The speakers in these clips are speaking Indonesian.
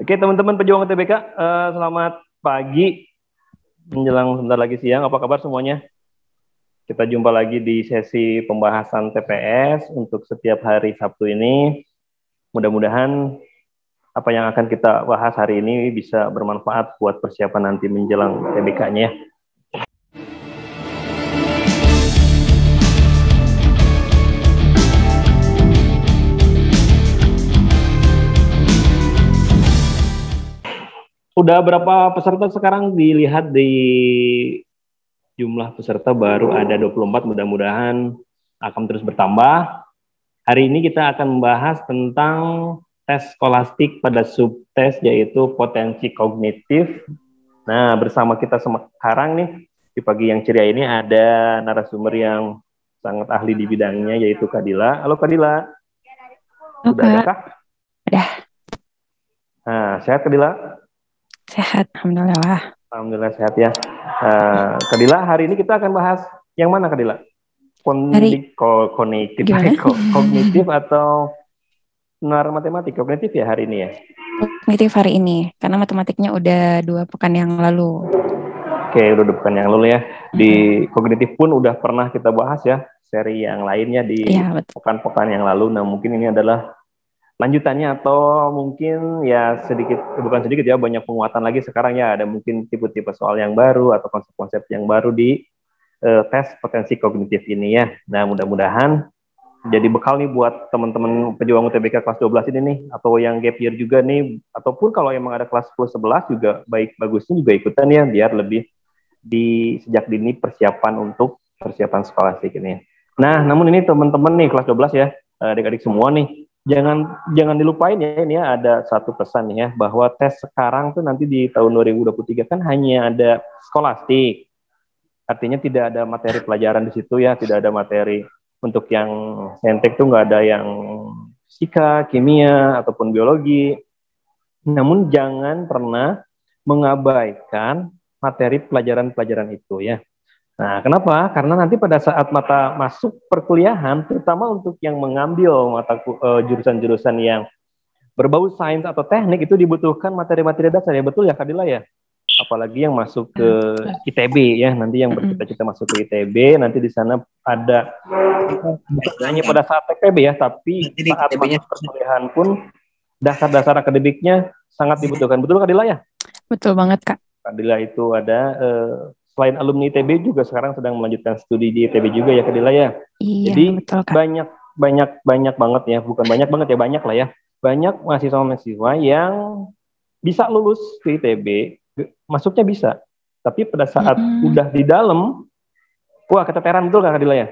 Oke, teman-teman pejuang TBK, uh, eh, selamat pagi menjelang sebentar lagi siang. Apa kabar semuanya? Kita jumpa lagi di sesi pembahasan TPS untuk setiap hari Sabtu ini. Mudah-mudahan apa yang akan kita bahas hari ini bisa bermanfaat buat persiapan nanti menjelang TBK-nya ya. Udah berapa peserta sekarang dilihat di jumlah peserta baru ada 24 mudah-mudahan akan terus bertambah. Hari ini kita akan membahas tentang tes skolastik pada subtes yaitu potensi kognitif. Nah, bersama kita sekarang nih di pagi yang ceria ini ada narasumber yang sangat ahli di bidangnya yaitu Kadila. Halo Kadila. Sudah kah? Ya. Nah, sehat Kadila? Sehat, alhamdulillah. Alhamdulillah sehat ya. Uh, eh, Kadila, hari ini kita akan bahas yang mana Kadila? Kon kognitif, kognitif atau nar matematik kognitif ya hari ini ya? Kognitif hari ini, karena matematiknya udah dua pekan yang lalu. Oke, okay, udah dua pekan yang lalu ya. Di hmm. kognitif pun udah pernah kita bahas ya seri yang lainnya di iya, pekan-pekan ya, yang lalu. Nah mungkin ini adalah lanjutannya atau mungkin ya sedikit bukan sedikit ya banyak penguatan lagi sekarang ya ada mungkin tipe-tipe soal yang baru atau konsep-konsep yang baru di uh, tes potensi kognitif ini ya. Nah, mudah-mudahan jadi bekal nih buat teman-teman pejuang UTBK kelas 12 ini nih atau yang gap year juga nih ataupun kalau emang ada kelas 10 11 juga baik bagusnya juga ikutan ya biar lebih di sejak dini persiapan untuk persiapan sekolah sih ini. Nah, namun ini teman-teman nih kelas 12 ya, eh, adik-adik semua nih jangan jangan dilupain ya ini ya, ada satu pesan ya bahwa tes sekarang tuh nanti di tahun 2023 kan hanya ada skolastik. Artinya tidak ada materi pelajaran di situ ya, tidak ada materi untuk yang saintek tuh nggak ada yang fisika, kimia ataupun biologi. Namun jangan pernah mengabaikan materi pelajaran-pelajaran itu ya. Nah, kenapa? Karena nanti pada saat mata masuk perkuliahan, terutama untuk yang mengambil mata eh, jurusan-jurusan uh, yang berbau sains atau teknik itu dibutuhkan materi-materi dasar ya betul ya Kadila ya. Apalagi yang masuk ke mm-hmm. ITB ya nanti yang mm-hmm. bercita-cita masuk ke ITB nanti di sana ada Bukan hanya pada saat itb ya tapi saat masuk perkuliahan pun dasar-dasar akademiknya sangat dibutuhkan betul Kadila ya. Betul banget Kak. Kadila itu ada uh, selain alumni ITB juga sekarang sedang melanjutkan studi di ITB juga ya Kedila ya. Iya, Jadi banyak banyak banyak banget ya, bukan banyak banget ya banyak lah ya. Banyak mahasiswa-mahasiswa yang bisa lulus di ITB, masuknya bisa. Tapi pada saat mm -hmm. udah di dalam, wah keteteran betul Kak Kedila ya.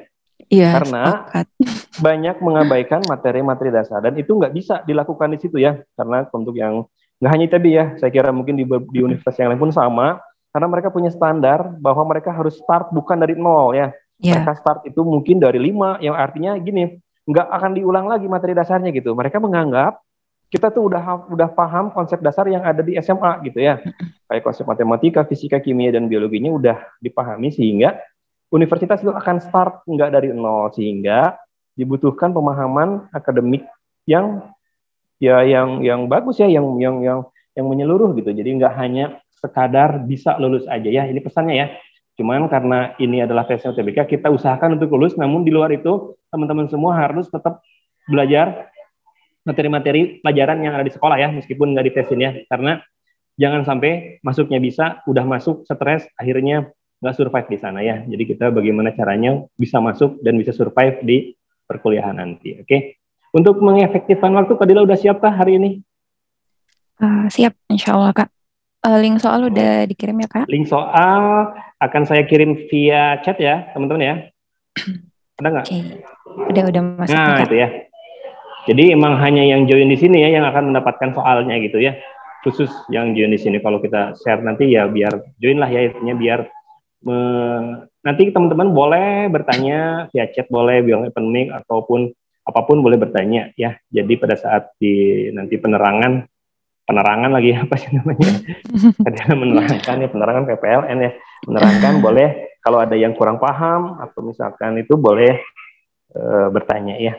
Iya. Karena sepakat. banyak mengabaikan materi-materi dasar dan itu nggak bisa dilakukan di situ ya, karena untuk yang nggak hanya ITB ya, saya kira mungkin di, di universitas yang lain pun sama karena mereka punya standar bahwa mereka harus start bukan dari nol ya. Yeah. Mereka start itu mungkin dari lima, yang artinya gini, nggak akan diulang lagi materi dasarnya gitu. Mereka menganggap kita tuh udah udah paham konsep dasar yang ada di SMA gitu ya. Kayak konsep matematika, fisika, kimia, dan biologinya udah dipahami sehingga universitas itu akan start nggak dari nol sehingga dibutuhkan pemahaman akademik yang ya yang yang bagus ya yang yang yang yang menyeluruh gitu. Jadi nggak hanya sekadar bisa lulus aja ya. Ini pesannya ya. Cuman karena ini adalah tesnya UTBK, kita usahakan untuk lulus. Namun di luar itu, teman-teman semua harus tetap belajar materi-materi pelajaran yang ada di sekolah ya, meskipun nggak ditesin ya. Karena jangan sampai masuknya bisa, udah masuk stres, akhirnya nggak survive di sana ya. Jadi kita bagaimana caranya bisa masuk dan bisa survive di perkuliahan nanti. Oke. Okay? Untuk mengefektifkan waktu, Dila udah siap kah hari ini? Uh, siap, insya Allah kak. Uh, link soal udah dikirim ya kak? Link soal akan saya kirim via chat ya teman-teman ya. Ada nggak? Okay. Udah udah masuk. Nah kak. itu ya. Jadi emang hanya yang join di sini ya yang akan mendapatkan soalnya gitu ya. Khusus yang join di sini kalau kita share nanti ya biar join lah ya intinya biar me, nanti teman-teman boleh bertanya via chat boleh bilang open mic ataupun apapun boleh bertanya ya. Jadi pada saat di nanti penerangan penerangan lagi apa sih namanya? Ada menerangkan ya penerangan PPLN ya menerangkan boleh kalau ada yang kurang paham atau misalkan itu boleh e, bertanya ya.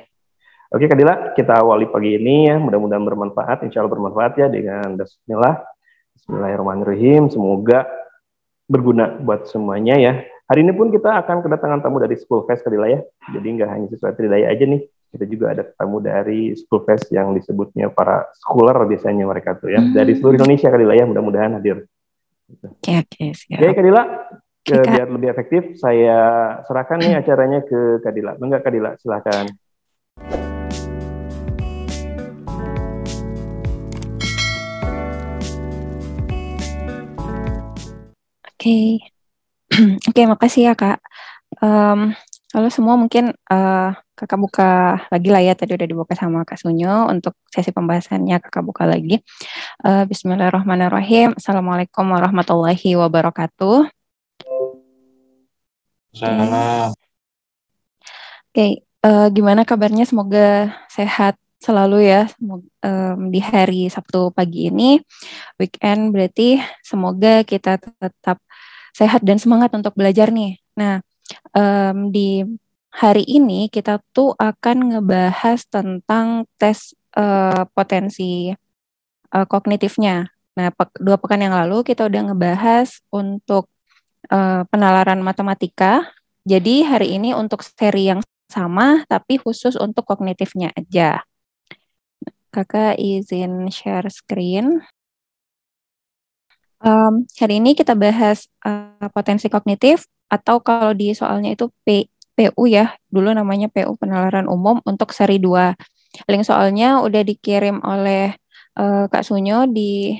Oke Kadila, kita awali pagi ini ya. Mudah-mudahan bermanfaat, insya Allah bermanfaat ya dengan Bismillah. Bismillahirrahmanirrahim. Semoga berguna buat semuanya ya. Hari ini pun kita akan kedatangan tamu dari School Fest Kadila ya. Jadi nggak hanya siswa Tridaya aja nih, kita juga ada tamu dari Schoolfest yang disebutnya para schooler biasanya mereka tuh ya. Hmm. Dari seluruh Indonesia lah ya, mudah-mudahan hadir. Oke, oke, siap. Oke Kadila, ke, biar lebih efektif, saya serahkan nih acaranya ke Kadila. Enggak Kadila, silahkan. Oke, okay. oke, okay, makasih ya Kak. Um, Halo semua mungkin uh, kakak buka lagi lah ya tadi udah dibuka sama Kak Sunyo untuk sesi pembahasannya kakak buka lagi. Uh, Bismillahirrahmanirrahim. Assalamualaikum warahmatullahi wabarakatuh. Salam. Oke, okay. uh, eh, gimana kabarnya? Semoga sehat selalu ya um, di hari Sabtu pagi ini weekend berarti semoga kita tetap sehat dan semangat untuk belajar nih. Nah, um, di hari ini kita tuh akan ngebahas tentang tes uh, potensi uh, kognitifnya. Nah, pe dua pekan yang lalu kita udah ngebahas untuk uh, penalaran matematika. Jadi hari ini untuk seri yang sama, tapi khusus untuk kognitifnya aja. Kakak izin share screen. Um, hari ini kita bahas uh, potensi kognitif atau kalau di soalnya itu P, PU ya, dulu namanya PU penalaran umum untuk seri 2. Link soalnya udah dikirim oleh uh, Kak Sunyo di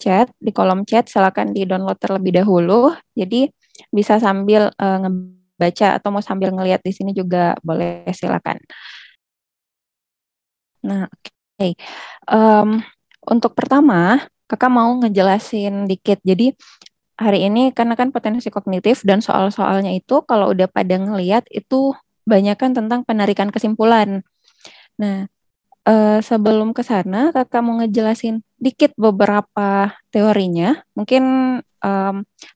chat, di kolom chat silakan di-download terlebih dahulu. Jadi bisa sambil uh, ngebaca atau mau sambil ngelihat di sini juga boleh silakan. Nah, oke. Okay. Um, untuk pertama, Kakak mau ngejelasin dikit. Jadi hari ini karena kan potensi kognitif dan soal-soalnya itu kalau udah pada ngeliat itu banyak kan tentang penarikan kesimpulan. Nah, eh, sebelum ke sana kakak mau ngejelasin dikit beberapa teorinya. Mungkin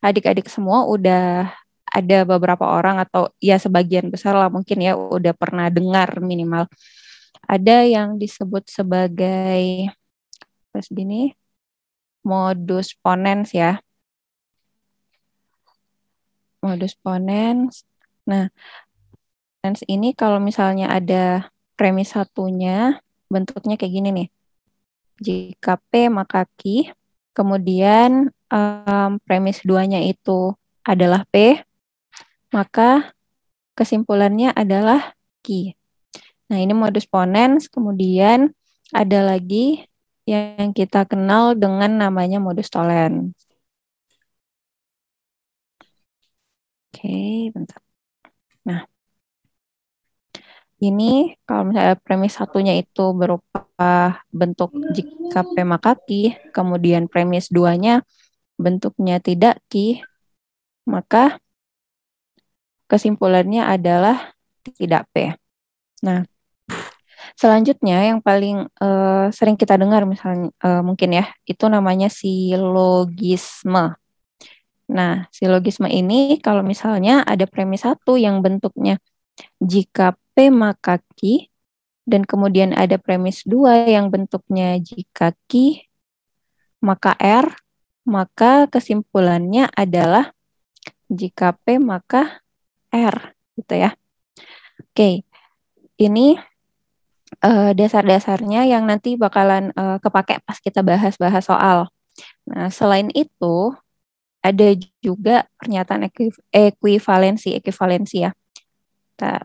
adik-adik semua udah ada beberapa orang atau ya sebagian besar lah mungkin ya udah pernah dengar minimal. Ada yang disebut sebagai terus gini modus ponens ya modus ponens. Nah, ponens ini kalau misalnya ada premis satunya, bentuknya kayak gini nih. Jika P maka Q, kemudian um, premis duanya itu adalah P, maka kesimpulannya adalah Q. Nah, ini modus ponens, kemudian ada lagi yang kita kenal dengan namanya modus tollens. Oke, bentar. Nah, ini kalau misalnya premis satunya itu berupa bentuk iya, jika iya. P maka Q, kemudian premis duanya bentuknya tidak Q, maka kesimpulannya adalah tidak P. Nah, selanjutnya yang paling uh, sering kita dengar misalnya uh, mungkin ya, itu namanya silogisme. Nah, silogisme ini kalau misalnya ada premis satu yang bentuknya jika P maka Q, dan kemudian ada premis dua yang bentuknya jika Q maka R, maka kesimpulannya adalah jika P maka R, gitu ya. Oke, ini uh, dasar-dasarnya yang nanti bakalan uh, kepake pas kita bahas-bahas soal. Nah, selain itu, ada juga pernyataan ekuivalensi ekuivalensi ya tak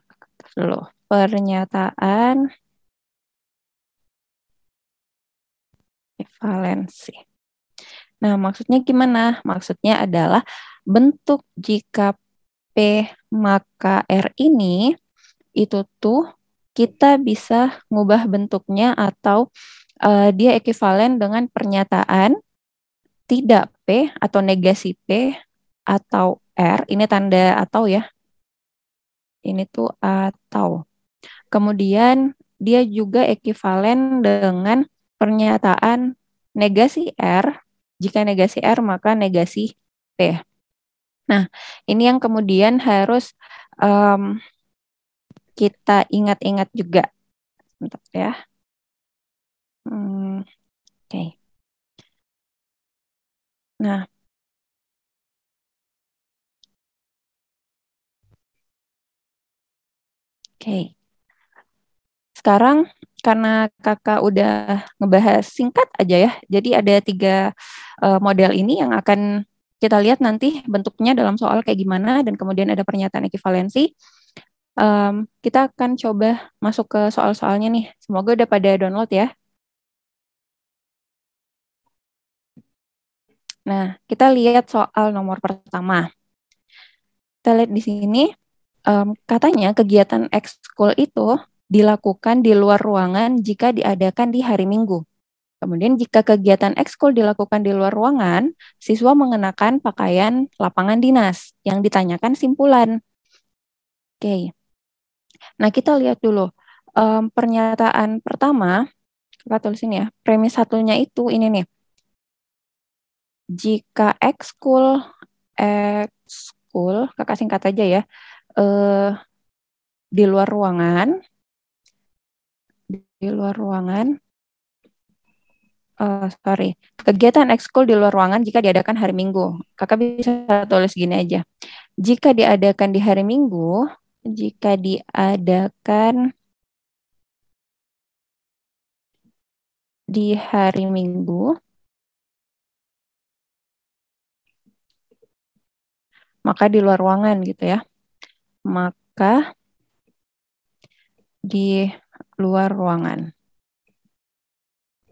dulu pernyataan ekuivalensi Nah, maksudnya gimana? Maksudnya adalah bentuk jika P maka R ini itu tuh kita bisa ngubah bentuknya atau uh, dia ekivalen dengan pernyataan tidak P atau negasi P atau R, ini tanda atau ya. Ini tuh atau. Kemudian dia juga ekivalen dengan pernyataan negasi R. Jika negasi R maka negasi P. Nah, ini yang kemudian harus um, kita ingat-ingat juga. Bentar ya. Hmm, Oke. Okay. Nah, Oke. Okay. Sekarang karena kakak udah ngebahas singkat aja ya, jadi ada tiga uh, model ini yang akan kita lihat nanti bentuknya dalam soal kayak gimana dan kemudian ada pernyataan ekivalensi. Um, kita akan coba masuk ke soal-soalnya nih. Semoga udah pada download ya. Nah, kita lihat soal nomor pertama. Kita lihat di sini, um, katanya kegiatan ekskul itu dilakukan di luar ruangan jika diadakan di hari Minggu. Kemudian jika kegiatan ekskul dilakukan di luar ruangan, siswa mengenakan pakaian lapangan dinas yang ditanyakan simpulan. Oke, nah kita lihat dulu um, pernyataan pertama. Kita tulis ini ya, premis satunya itu ini nih jika ekskul ekskul kakak singkat aja ya eh, di luar ruangan di luar ruangan uh, sorry, kegiatan ekskul di luar ruangan jika diadakan hari Minggu. Kakak bisa tulis gini aja. Jika diadakan di hari Minggu, jika diadakan di hari Minggu, maka di luar ruangan gitu ya. Maka di luar ruangan.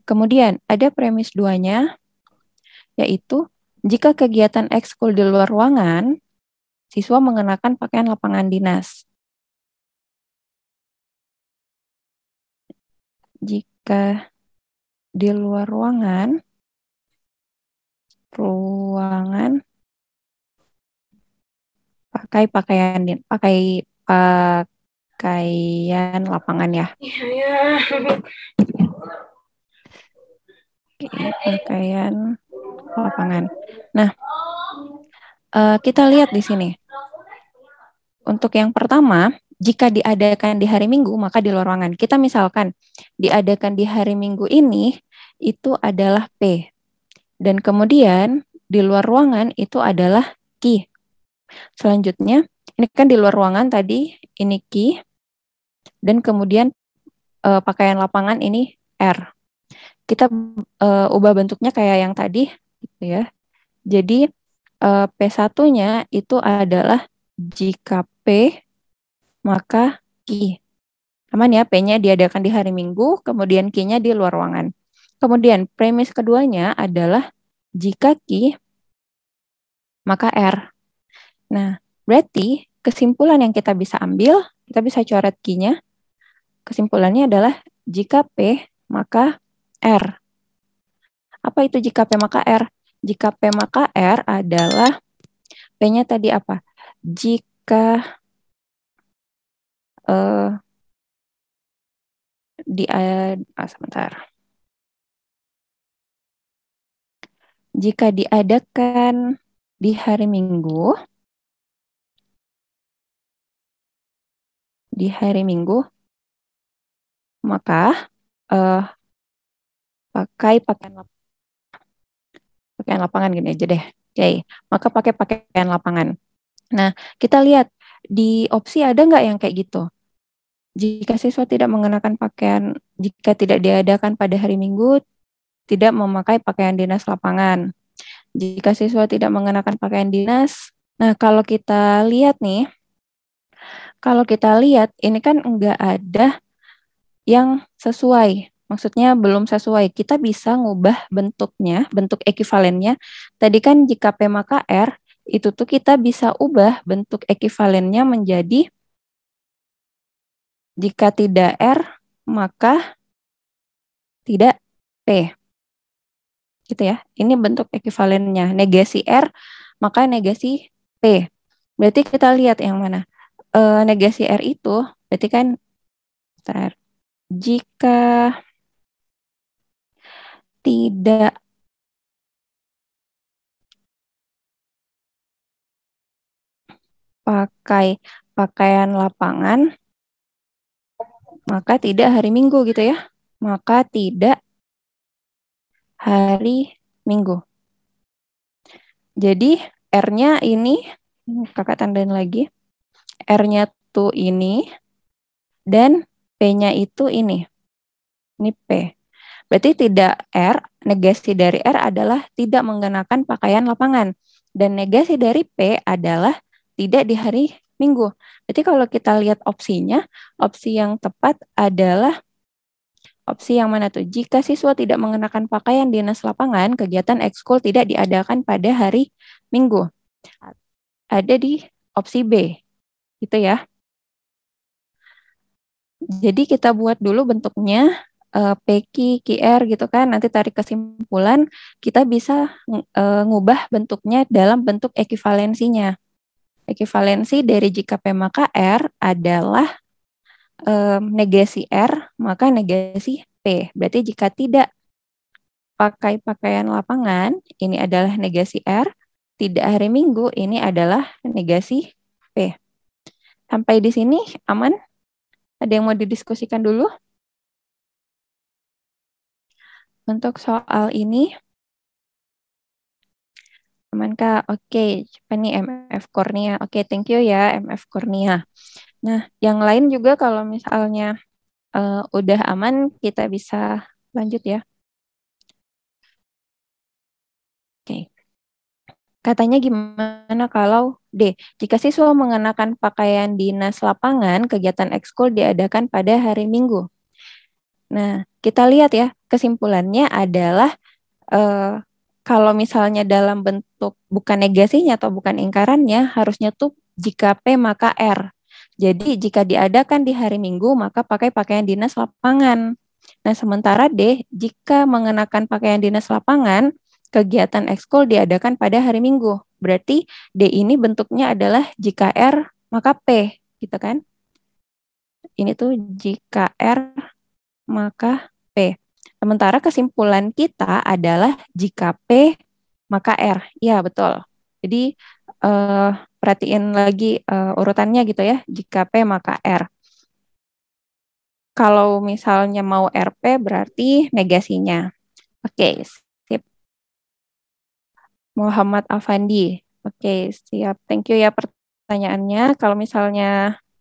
Kemudian ada premis duanya, yaitu jika kegiatan ekskul di luar ruangan, siswa mengenakan pakaian lapangan dinas. Jika di luar ruangan, ruangan pakai pakaian pakai eh, pakaian lapangan ya. Iya. pakaian lapangan. Nah, uh, kita lihat di sini. Untuk yang pertama, jika diadakan di hari Minggu, maka di luar ruangan. Kita misalkan diadakan di hari Minggu ini, itu adalah P. Dan kemudian di luar ruangan itu adalah Ki. Selanjutnya, ini kan di luar ruangan tadi, ini Q, dan kemudian e, pakaian lapangan ini R. Kita e, ubah bentuknya kayak yang tadi, gitu ya. Jadi e, eh, P1-nya itu adalah jika P, maka Q. Aman ya, P-nya diadakan di hari Minggu, kemudian Q-nya di luar ruangan. Kemudian premis keduanya adalah jika Q, maka R. Nah, berarti kesimpulan yang kita bisa ambil, kita bisa coret G-nya. Kesimpulannya adalah jika P maka R. Apa itu jika P maka R? Jika P maka R adalah P-nya tadi apa? Jika uh, di uh, ah, sebentar. Jika diadakan di hari Minggu, di hari Minggu, maka uh, pakai pakaian lapangan. pakaian lapangan gini aja deh. Oke, okay. maka pakai pakaian lapangan. Nah, kita lihat di opsi ada nggak yang kayak gitu? Jika siswa tidak mengenakan pakaian, jika tidak diadakan pada hari Minggu, tidak memakai pakaian dinas lapangan. Jika siswa tidak mengenakan pakaian dinas, nah kalau kita lihat nih, kalau kita lihat ini kan enggak ada yang sesuai. Maksudnya belum sesuai. Kita bisa ngubah bentuknya, bentuk ekivalennya. Tadi kan jika P maka R, itu tuh kita bisa ubah bentuk ekivalennya menjadi jika tidak R, maka tidak P. Gitu ya. Ini bentuk ekivalennya. Negasi R, maka negasi P. Berarti kita lihat yang mana uh, negasi R itu berarti kan ter, jika tidak pakai pakaian lapangan maka tidak hari Minggu gitu ya. Maka tidak hari Minggu. Jadi R-nya ini kakak tandain lagi. R-nya tuh ini dan P-nya itu ini. Ini P. Berarti tidak R, negasi dari R adalah tidak mengenakan pakaian lapangan. Dan negasi dari P adalah tidak di hari Minggu. Berarti kalau kita lihat opsinya, opsi yang tepat adalah opsi yang mana tuh? Jika siswa tidak mengenakan pakaian dinas lapangan, kegiatan ekskul tidak diadakan pada hari Minggu. Ada di opsi B gitu ya. Jadi kita buat dulu bentuknya uh, eh, PQ, QR gitu kan. Nanti tarik kesimpulan, kita bisa uh, ngubah bentuknya dalam bentuk ekivalensinya. Ekivalensi dari jika P maka R adalah um, negasi R, maka negasi P. Berarti jika tidak pakai pakaian lapangan, ini adalah negasi R. Tidak hari Minggu, ini adalah negasi P. Sampai di sini aman? Ada yang mau didiskusikan dulu? Untuk soal ini, aman Kak? Oke, apa nih MF Kurnia? Oke, thank you ya MF Kurnia. Nah, yang lain juga kalau misalnya uh, udah aman, kita bisa lanjut ya. Oke. Katanya gimana kalau D. Jika siswa mengenakan pakaian dinas lapangan, kegiatan ekskul diadakan pada hari Minggu. Nah, kita lihat ya, kesimpulannya adalah eh, kalau misalnya dalam bentuk bukan negasinya atau bukan ingkarannya, harusnya tuh jika P maka R. Jadi jika diadakan di hari Minggu, maka pakai pakaian dinas lapangan. Nah, sementara D, jika mengenakan pakaian dinas lapangan, kegiatan ekskul diadakan pada hari Minggu. Berarti D ini bentuknya adalah jika R maka P, gitu kan? Ini tuh jika R maka P. Sementara kesimpulan kita adalah jika P maka R. Ya, betul. Jadi eh, perhatiin lagi eh, urutannya gitu ya. Jika P maka R. Kalau misalnya mau RP berarti negasinya. Oke, Muhammad Afandi. Oke, okay, siap. Thank you ya pertanyaannya. Kalau misalnya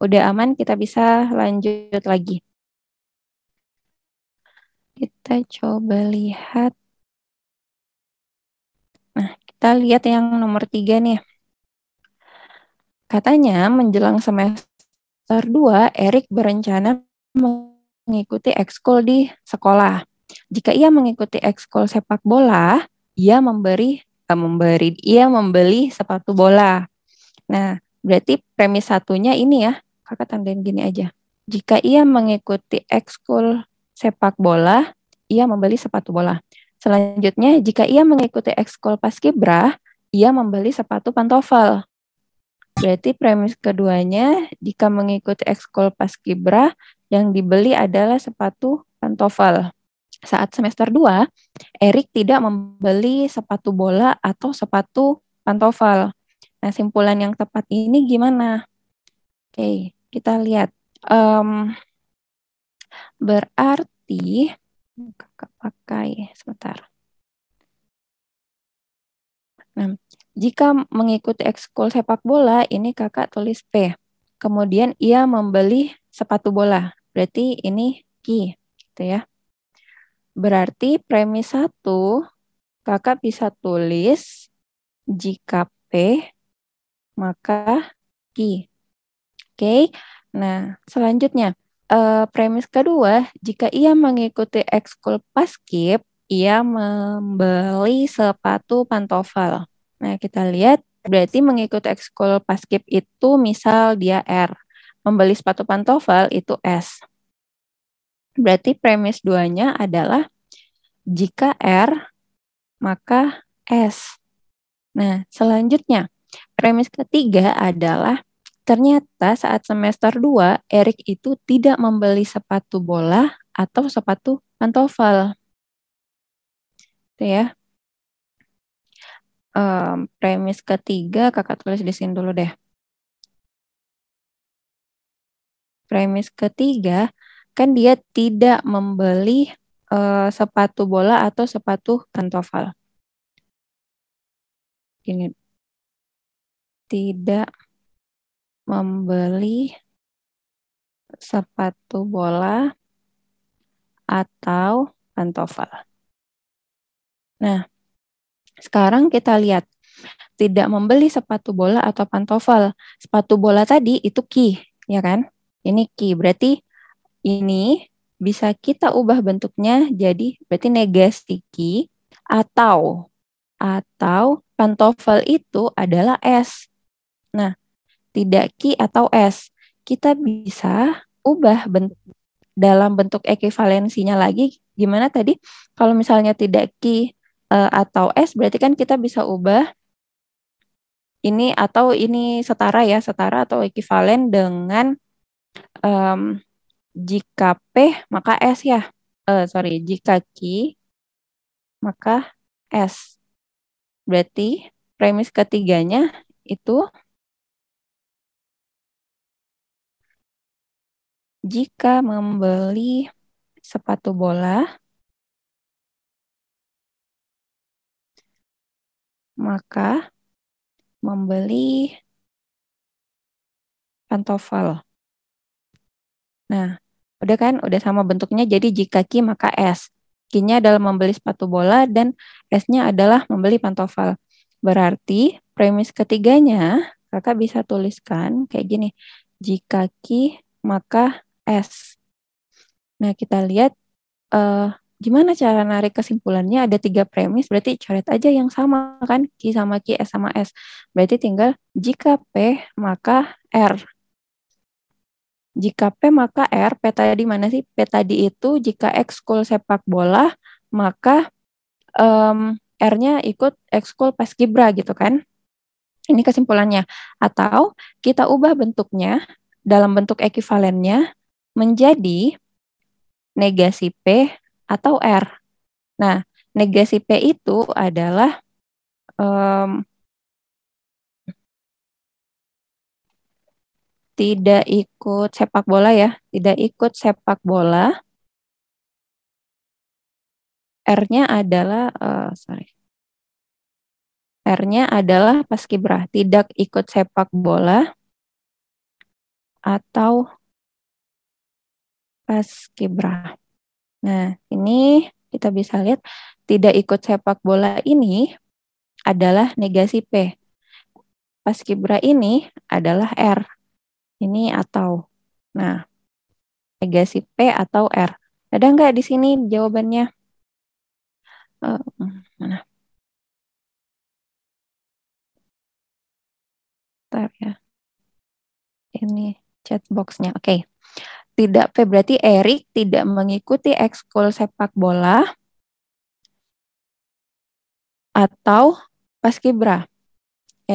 udah aman, kita bisa lanjut lagi. Kita coba lihat. Nah, kita lihat yang nomor tiga nih. Katanya menjelang semester 2, Erik berencana mengikuti ekskul di sekolah. Jika ia mengikuti ekskul sepak bola, ia memberi memberi ia membeli sepatu bola. Nah, berarti premis satunya ini ya, kakak tandain gini aja. Jika ia mengikuti ekskul sepak bola, ia membeli sepatu bola. Selanjutnya, jika ia mengikuti ekskul paskibra, ia membeli sepatu pantofel. Berarti premis keduanya, jika mengikuti ekskul paskibra, yang dibeli adalah sepatu pantofel. Saat semester 2, Erik tidak membeli sepatu bola atau sepatu pantofel. Nah, simpulan yang tepat ini gimana? Oke, kita lihat. Um, berarti, kakak pakai sebentar. Nah, jika mengikuti ekskul sepak bola, ini kakak tulis P. Kemudian ia membeli sepatu bola. Berarti ini Ki, gitu ya. Berarti premis satu kakak bisa tulis jika P maka Q. Oke, nah selanjutnya eh, premis kedua, jika ia mengikuti ekskul paskib, ia membeli sepatu pantofel. Nah, kita lihat berarti mengikuti ekskul paskib itu misal dia R, membeli sepatu pantofel itu S. Berarti premis duanya adalah jika R maka S. Nah, selanjutnya premis ketiga adalah ternyata saat semester 2 Erik itu tidak membeli sepatu bola atau sepatu pantofel. Itu ya. Um, premis ketiga kakak tulis di sini dulu deh. Premis ketiga, kan dia tidak membeli uh, sepatu bola atau sepatu pantofel. Ini tidak membeli sepatu bola atau pantofel. Nah, sekarang kita lihat tidak membeli sepatu bola atau pantofel. Sepatu bola tadi itu key, ya kan? Ini key berarti ini bisa kita ubah bentuknya jadi berarti negastiki atau atau pantofel itu adalah S. Nah, tidak ki atau S. Kita bisa ubah bentuk dalam bentuk ekivalensinya lagi gimana tadi? Kalau misalnya tidak ki e, atau S berarti kan kita bisa ubah ini atau ini setara ya, setara atau ekivalen dengan um, jika P maka S ya. Eh, sorry, jika Q maka S. Berarti premis ketiganya itu jika membeli sepatu bola maka membeli pantofel. Nah, Udah kan? Udah sama bentuknya. Jadi jika Ki maka S. ki nya adalah membeli sepatu bola dan S-nya adalah membeli pantofel. Berarti premis ketiganya kakak bisa tuliskan kayak gini. Jika Ki maka S. Nah kita lihat uh, gimana cara narik kesimpulannya ada tiga premis berarti coret aja yang sama kan Ki sama Ki, S sama S berarti tinggal jika P maka R er. Jika P maka R, P tadi mana sih? P tadi itu jika x school sepak bola, maka um, R-nya ikut x pas paskibra gitu kan. Ini kesimpulannya. Atau kita ubah bentuknya dalam bentuk ekivalennya menjadi negasi P atau R. Nah, negasi P itu adalah um, tidak ikut sepak bola ya, tidak ikut sepak bola. R-nya adalah uh, sorry. R-nya adalah Pas paskibra, tidak ikut sepak bola atau Pas paskibra. Nah, ini kita bisa lihat tidak ikut sepak bola ini adalah negasi P. Pas Paskibra ini adalah R ini atau. Nah, negasi P atau R. Ada nggak di sini jawabannya? Uh, mana? Bentar ya. Ini chat boxnya. Oke. Okay. Tidak P berarti Erik tidak mengikuti ekskul sepak bola atau paskibra.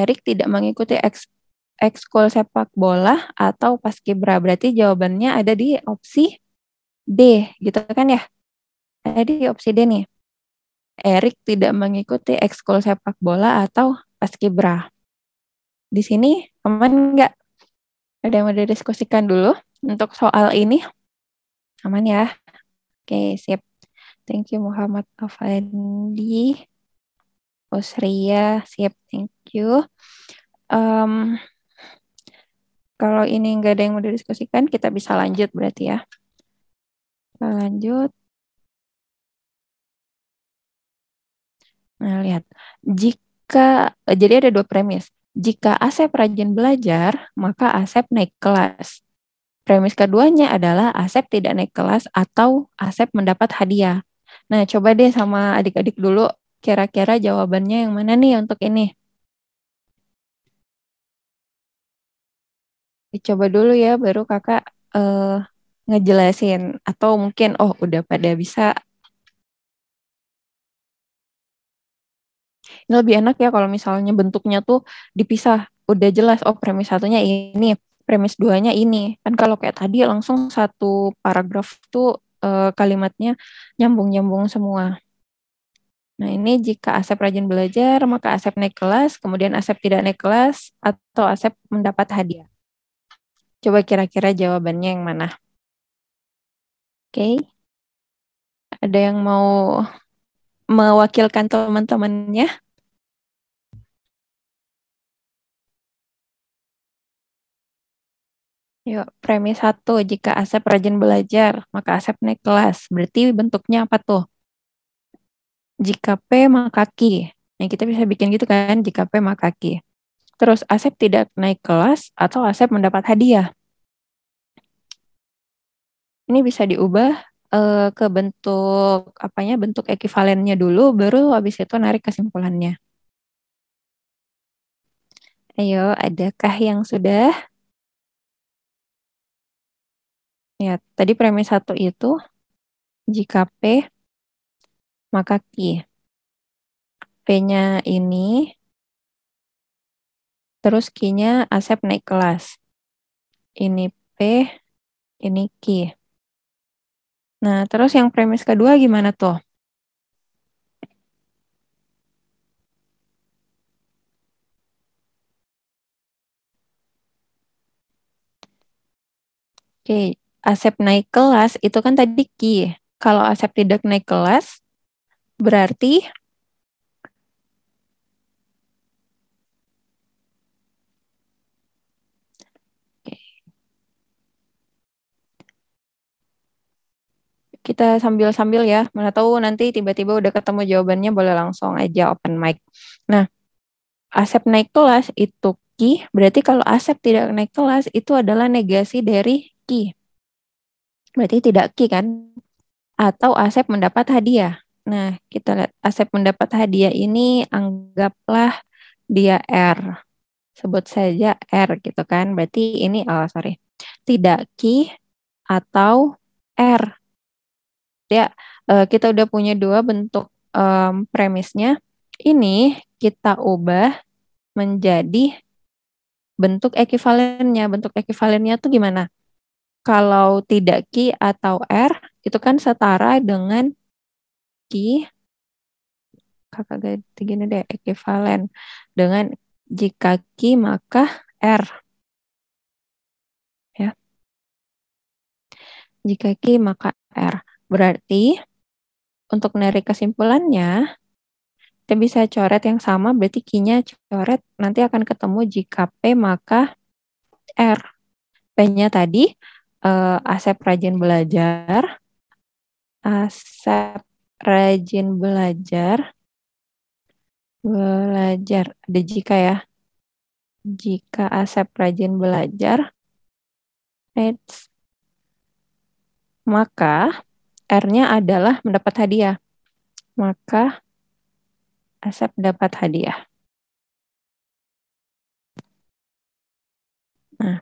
Erik tidak mengikuti eks ekskul sepak bola atau paskibra. Berarti jawabannya ada di opsi D gitu kan ya? Ada di opsi D nih. Erik tidak mengikuti ekskul sepak bola atau paskibra. Di sini aman nggak? Ada yang mau didiskusikan dulu untuk soal ini? Aman ya? Oke, siap Thank you Muhammad Afandi. Usria, siap Thank you. Um, kalau ini nggak ada yang mau didiskusikan, kita bisa lanjut berarti ya. Kita lanjut. Nah, lihat. Jika, jadi ada dua premis. Jika Asep rajin belajar, maka Asep naik kelas. Premis keduanya adalah Asep tidak naik kelas atau Asep mendapat hadiah. Nah, coba deh sama adik-adik dulu kira-kira jawabannya yang mana nih untuk ini? Coba dulu ya baru kakak uh, ngejelasin atau mungkin oh udah pada bisa ini lebih enak ya kalau misalnya bentuknya tuh dipisah udah jelas oh premis satunya ini premis duanya ini kan kalau kayak tadi langsung satu paragraf tuh uh, kalimatnya nyambung-nyambung semua Nah, ini jika Asep rajin belajar, maka Asep naik kelas, kemudian Asep tidak naik kelas, atau Asep mendapat hadiah. Coba kira-kira jawabannya yang mana? Oke. Okay. Ada yang mau mewakilkan teman-temannya? Yuk, premis satu, jika Asep rajin belajar, maka Asep naik kelas. Berarti bentuknya apa tuh? Jika P, maka Q. Yang kita bisa bikin gitu kan, jika P, maka Q. Terus Asep tidak naik kelas atau Asep mendapat hadiah ini bisa diubah uh, ke bentuk apanya bentuk ekivalennya dulu baru habis itu narik kesimpulannya. Ayo, adakah yang sudah? Ya, tadi premis satu itu jika P maka Q. P-nya ini terus Q-nya Asep naik kelas. Ini P, ini Q. Nah, terus yang premis kedua gimana tuh? Oke, okay. Asep naik kelas itu kan tadi Ki. Kalau Asep tidak naik kelas, berarti kita sambil-sambil ya, mana tahu nanti tiba-tiba udah ketemu jawabannya boleh langsung aja open mic. Nah, Asep naik kelas itu Ki, berarti kalau Asep tidak naik kelas itu adalah negasi dari Ki. Berarti tidak Ki kan? Atau Asep mendapat hadiah. Nah, kita lihat Asep mendapat hadiah ini anggaplah dia R. Sebut saja R gitu kan. Berarti ini oh sorry. Tidak Ki atau R ya uh, kita udah punya dua bentuk um, premisnya. Ini kita ubah menjadi bentuk ekuivalennya. Bentuk ekuivalennya tuh gimana? Kalau tidak Q atau R, itu kan setara dengan Q, kakak ganti gini deh, ekivalen. Dengan jika Q maka R. Ya. Jika Q maka R. Berarti untuk narik kesimpulannya, kita bisa coret yang sama, berarti Q-nya coret nanti akan ketemu jika P maka R. P-nya tadi uh, Asep rajin belajar, Asep rajin belajar, belajar. Ada jika ya. Jika Asep rajin belajar, it's, maka R-nya adalah mendapat hadiah. Maka Asep dapat hadiah. Nah,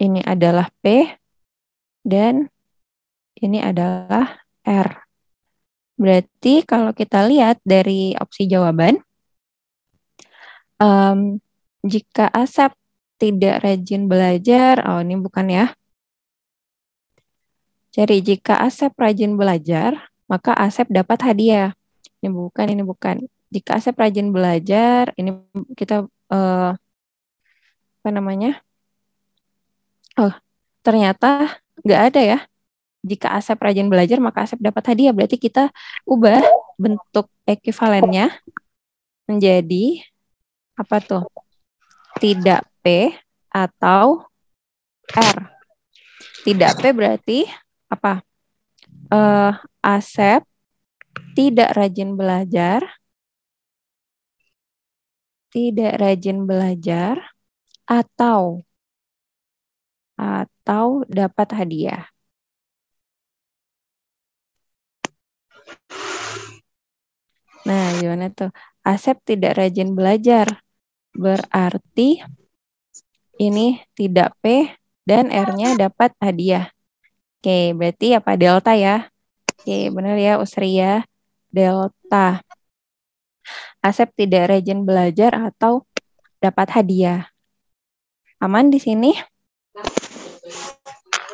ini adalah P dan ini adalah R. Berarti kalau kita lihat dari opsi jawaban, um, jika Asep tidak rajin belajar, oh ini bukan ya, jadi jika Asep rajin belajar, maka Asep dapat hadiah. Ini bukan, ini bukan. Jika Asep rajin belajar, ini kita uh, apa namanya? Oh, ternyata nggak ada ya. Jika Asep rajin belajar, maka Asep dapat hadiah. Berarti kita ubah bentuk ekuivalennya menjadi apa tuh? Tidak P atau R. Tidak P berarti apa uh, Asep tidak rajin belajar, tidak rajin belajar, atau atau dapat hadiah. Nah, gimana tuh? Asep tidak rajin belajar. Berarti ini tidak P dan R-nya dapat hadiah. Oke, berarti apa delta ya? Oke, benar ya ya. Delta. Asep tidak rajin belajar atau dapat hadiah. Aman di sini?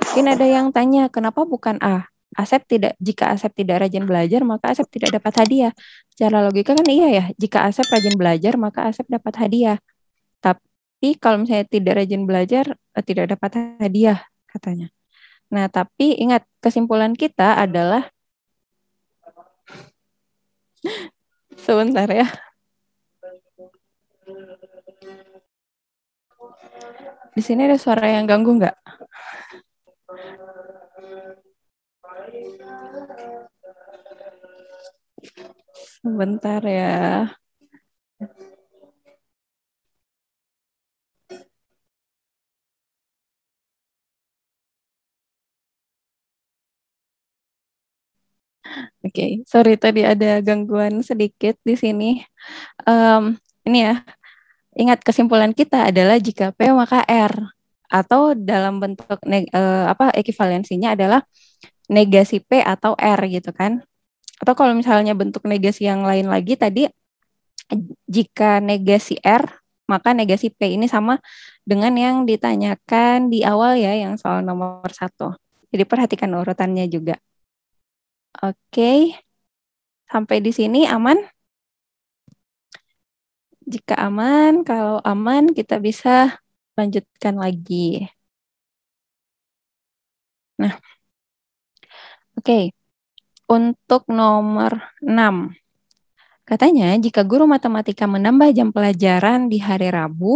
Mungkin ada yang tanya, kenapa bukan A? Asep tidak jika Asep tidak rajin belajar maka Asep tidak dapat hadiah. Secara logika kan iya ya, jika Asep rajin belajar maka Asep dapat hadiah. Tapi kalau misalnya tidak rajin belajar eh, tidak dapat hadiah katanya. Nah, tapi ingat kesimpulan kita adalah sebentar ya. Di sini ada suara yang ganggu nggak? Sebentar ya. Oke, okay. sorry tadi ada gangguan sedikit di sini. Um, ini ya, ingat kesimpulan kita adalah jika P maka R atau dalam bentuk neg uh, apa ekuivalensinya adalah negasi P atau R gitu kan. Atau kalau misalnya bentuk negasi yang lain lagi tadi jika negasi R maka negasi P ini sama dengan yang ditanyakan di awal ya yang soal nomor satu. Jadi perhatikan urutannya juga. Oke, sampai di sini aman? Jika aman, kalau aman kita bisa lanjutkan lagi. Nah, oke. Untuk nomor 6. Katanya, jika guru matematika menambah jam pelajaran di hari Rabu,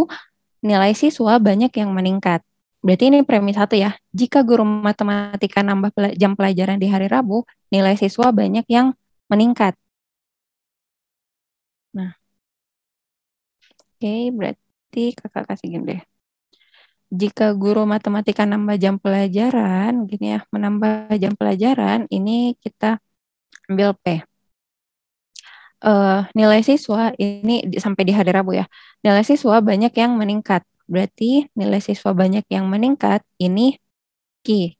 nilai siswa banyak yang meningkat. Berarti ini premis satu ya. Jika guru matematika nambah jam pelajaran di hari Rabu, nilai siswa banyak yang meningkat. Nah, oke okay, berarti kakak kasih gini deh. Jika guru matematika nambah jam pelajaran, gini ya, menambah jam pelajaran, ini kita ambil P. Uh, nilai siswa ini sampai di hari Rabu ya. Nilai siswa banyak yang meningkat Berarti nilai siswa banyak yang meningkat ini ki.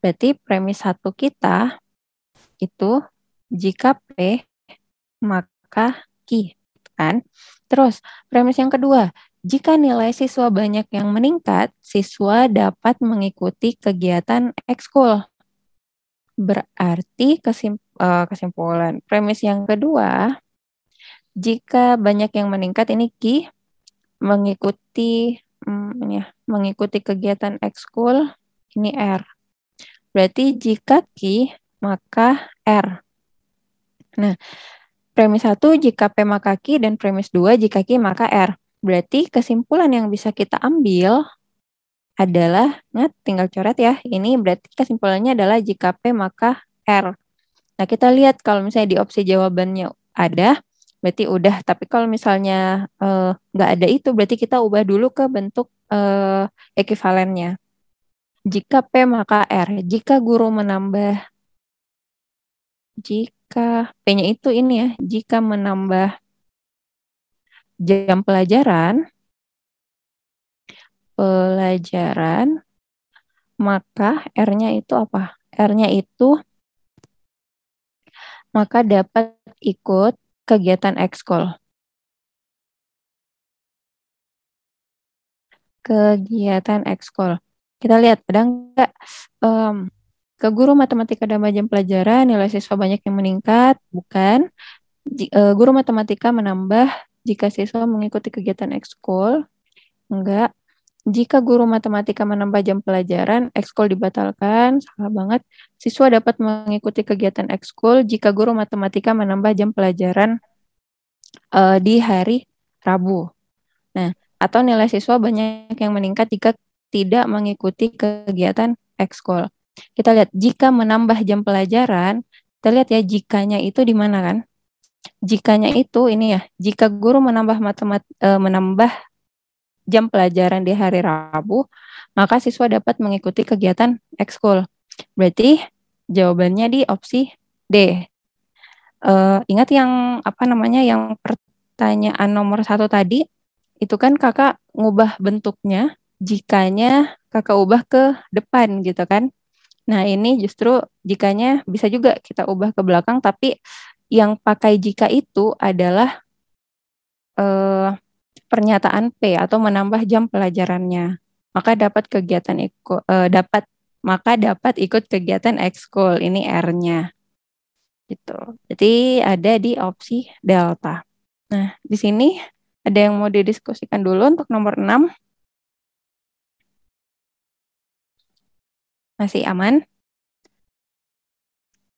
Berarti premis satu kita itu jika P maka ki. Kan? Terus premis yang kedua, jika nilai siswa banyak yang meningkat, siswa dapat mengikuti kegiatan ekskul. Berarti kesimp eh, kesimpulan. Premis yang kedua, jika banyak yang meningkat ini Ki, mengikuti hmm, ya, mengikuti kegiatan ekskul ini R. Berarti jika Q maka R. Nah, premis 1 jika P maka Q dan premis 2 jika Q maka R. Berarti kesimpulan yang bisa kita ambil adalah, nah tinggal coret ya, ini berarti kesimpulannya adalah jika P maka R. Nah, kita lihat kalau misalnya di opsi jawabannya ada, berarti udah. Tapi kalau misalnya eh, nggak uh, ada itu, berarti kita ubah dulu ke bentuk uh, eh, ekivalennya. Jika P maka R. Jika guru menambah, jika P-nya itu ini ya, jika menambah jam pelajaran, pelajaran, maka R-nya itu apa? R-nya itu maka dapat ikut kegiatan ekskul. Kegiatan ekskul. Kita lihat ada nggak um, ke guru matematika dan jam pelajaran nilai siswa banyak yang meningkat? Bukan. J uh, e, guru matematika menambah jika siswa mengikuti kegiatan ekskul. Enggak. Jika guru matematika menambah jam pelajaran, ekskul dibatalkan, salah banget. Siswa dapat mengikuti kegiatan ekskul jika guru matematika menambah jam pelajaran uh, di hari Rabu. Nah, atau nilai siswa banyak yang meningkat jika tidak mengikuti kegiatan ekskul. Kita lihat jika menambah jam pelajaran, kita lihat ya jikanya itu di mana kan? Jikanya itu ini ya, jika guru menambah matemat, e, eh, menambah jam pelajaran di hari Rabu, maka siswa dapat mengikuti kegiatan ekskul. Berarti jawabannya di opsi D. Uh, ingat yang apa namanya yang pertanyaan nomor satu tadi itu kan kakak ngubah bentuknya jikanya kakak ubah ke depan gitu kan. Nah ini justru jikanya bisa juga kita ubah ke belakang tapi yang pakai jika itu adalah eh, pernyataan P atau menambah jam pelajarannya. Maka dapat kegiatan iku, eh, dapat maka dapat ikut kegiatan ekskul. Ini R-nya. Gitu. Jadi ada di opsi delta. Nah, di sini ada yang mau didiskusikan dulu untuk nomor 6. Masih aman?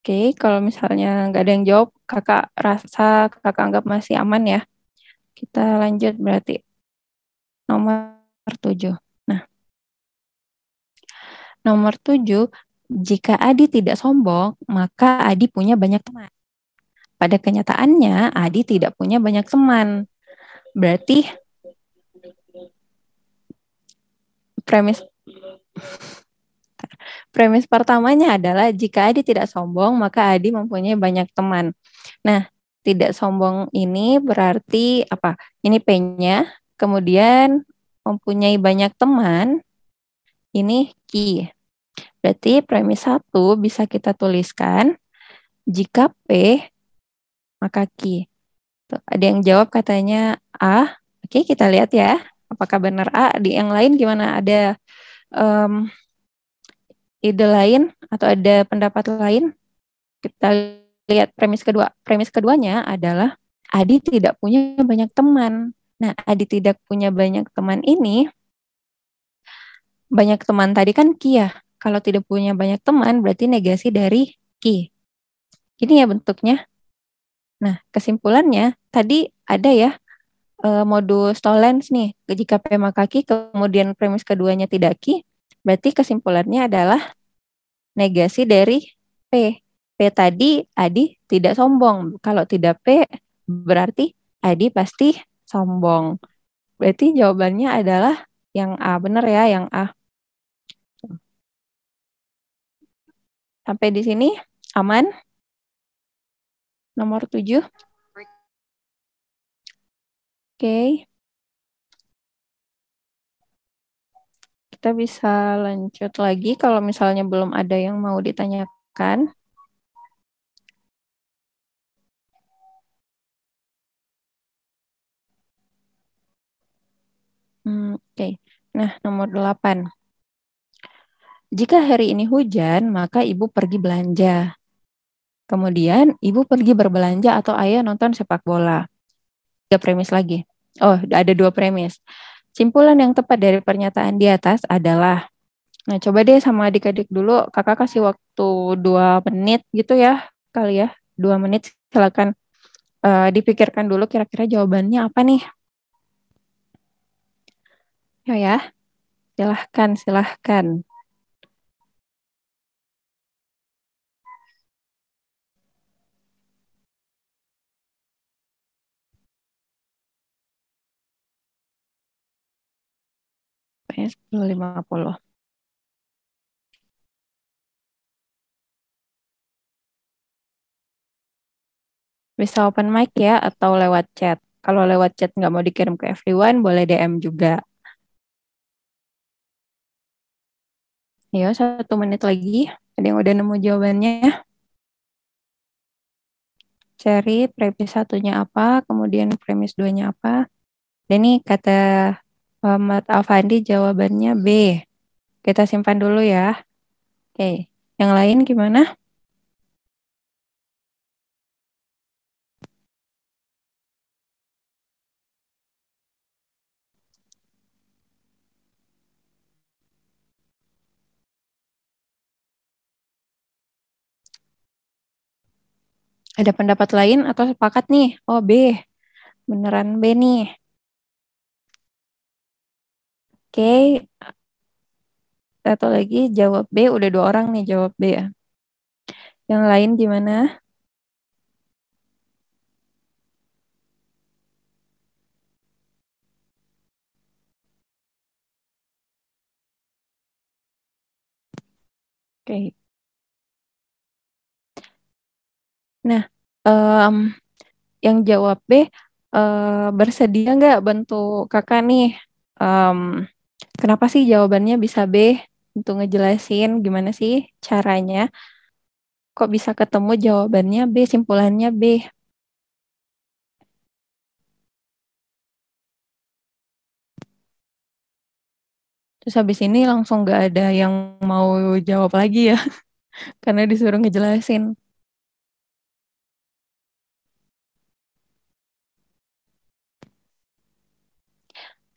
Oke, kalau misalnya nggak ada yang jawab, kakak rasa kakak anggap masih aman ya. Kita lanjut berarti nomor tujuh. Nah, nomor tujuh, jika Adi tidak sombong, maka Adi punya banyak teman. Pada kenyataannya, Adi tidak punya banyak teman. Berarti premis premis pertamanya adalah jika Adi tidak sombong, maka Adi mempunyai banyak teman. Nah, tidak sombong ini berarti apa? Ini P-nya, kemudian mempunyai banyak teman, ini Q. Berarti premis satu bisa kita tuliskan, jika P, maka Q. ada yang jawab katanya A. Oke, kita lihat ya. Apakah benar A? Di yang lain gimana? Ada um, ide lain atau ada pendapat lain? Kita lihat premis kedua, premis keduanya adalah Adi tidak punya banyak teman. Nah, Adi tidak punya banyak teman ini, banyak teman tadi kan Ki ya. Kalau tidak punya banyak teman, berarti negasi dari Ki. ini ya bentuknya. Nah, kesimpulannya tadi ada ya eh, modus tolens nih. Jika P maka Ki, kemudian premis keduanya tidak Ki, berarti kesimpulannya adalah negasi dari P. P tadi Adi tidak sombong. Kalau tidak P berarti Adi pasti sombong. Berarti jawabannya adalah yang A benar ya, yang A. Sampai di sini aman. Nomor 7. Oke. Okay. Kita bisa lanjut lagi kalau misalnya belum ada yang mau ditanyakan. Hmm, oke, okay. nah nomor delapan. Jika hari ini hujan, maka ibu pergi belanja. Kemudian ibu pergi berbelanja atau ayah nonton sepak bola. Tiga premis lagi. Oh, ada dua premis. Simpulan yang tepat dari pernyataan di atas adalah, nah coba deh sama adik-adik dulu, kakak kasih waktu dua menit gitu ya, kali ya, dua menit silakan uh, dipikirkan dulu kira-kira jawabannya apa nih. Ya ya, silahkan, silahkan. lima puluh. Bisa open mic ya atau lewat chat. Kalau lewat chat nggak mau dikirim ke everyone, boleh DM juga. Ayo, iya, satu menit lagi. Ada yang udah nemu jawabannya? ya? Cari premis satunya apa, kemudian premis duanya apa. Dan ini kata Muhammad eh, Alfandi jawabannya B. Kita simpan dulu ya. Oke, yang lain gimana? Ada pendapat lain atau sepakat nih? Oh, B. Beneran B nih. Oke. Okay. Satu lagi jawab B. Udah dua orang nih jawab B ya. Yang lain gimana? Oke. Okay. Nah, um, yang jawab B uh, eh, bersedia nggak bantu kakak nih? Um, kenapa sih jawabannya bisa B? Untuk ngejelasin gimana sih caranya? Kok bisa ketemu jawabannya B, simpulannya B? Terus habis ini langsung nggak ada yang mau jawab lagi ya, karena disuruh ngejelasin.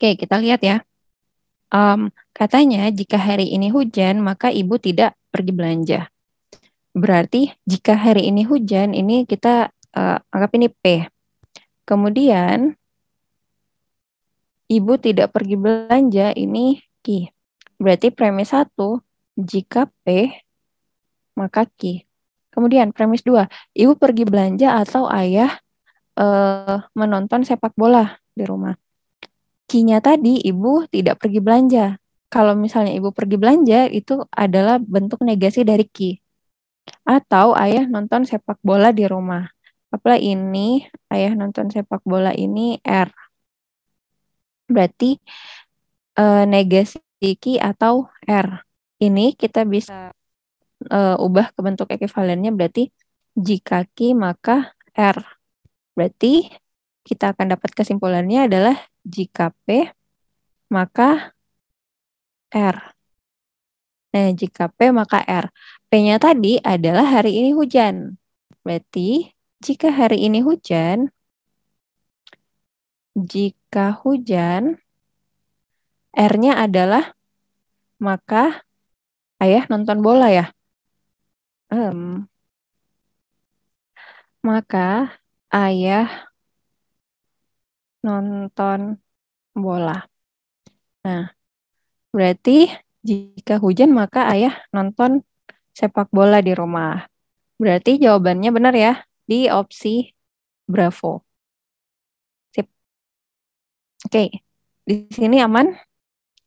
Oke, kita lihat ya. Um, katanya jika hari ini hujan, maka ibu tidak pergi belanja. Berarti jika hari ini hujan, ini kita uh, anggap ini P. Kemudian ibu tidak pergi belanja, ini Q. Berarti premis 1, jika P, maka Q. Kemudian premis 2, ibu pergi belanja atau ayah uh, menonton sepak bola di rumah kinya tadi ibu tidak pergi belanja. Kalau misalnya ibu pergi belanja itu adalah bentuk negasi dari ki. Atau ayah nonton sepak bola di rumah. Apalah ini ayah nonton sepak bola ini R. Berarti e, negasi ki atau R. Ini kita bisa e, ubah ke bentuk ekivalennya berarti jika ki maka R. Berarti kita akan dapat kesimpulannya adalah jika P, maka R. Nah, jika P maka R. P-nya tadi adalah hari ini hujan. Berarti jika hari ini hujan, jika hujan, R-nya adalah maka ayah nonton bola ya. Um, maka ayah nonton bola. Nah, berarti jika hujan maka ayah nonton sepak bola di rumah. Berarti jawabannya benar ya di opsi Bravo. Sip. Oke, di sini aman.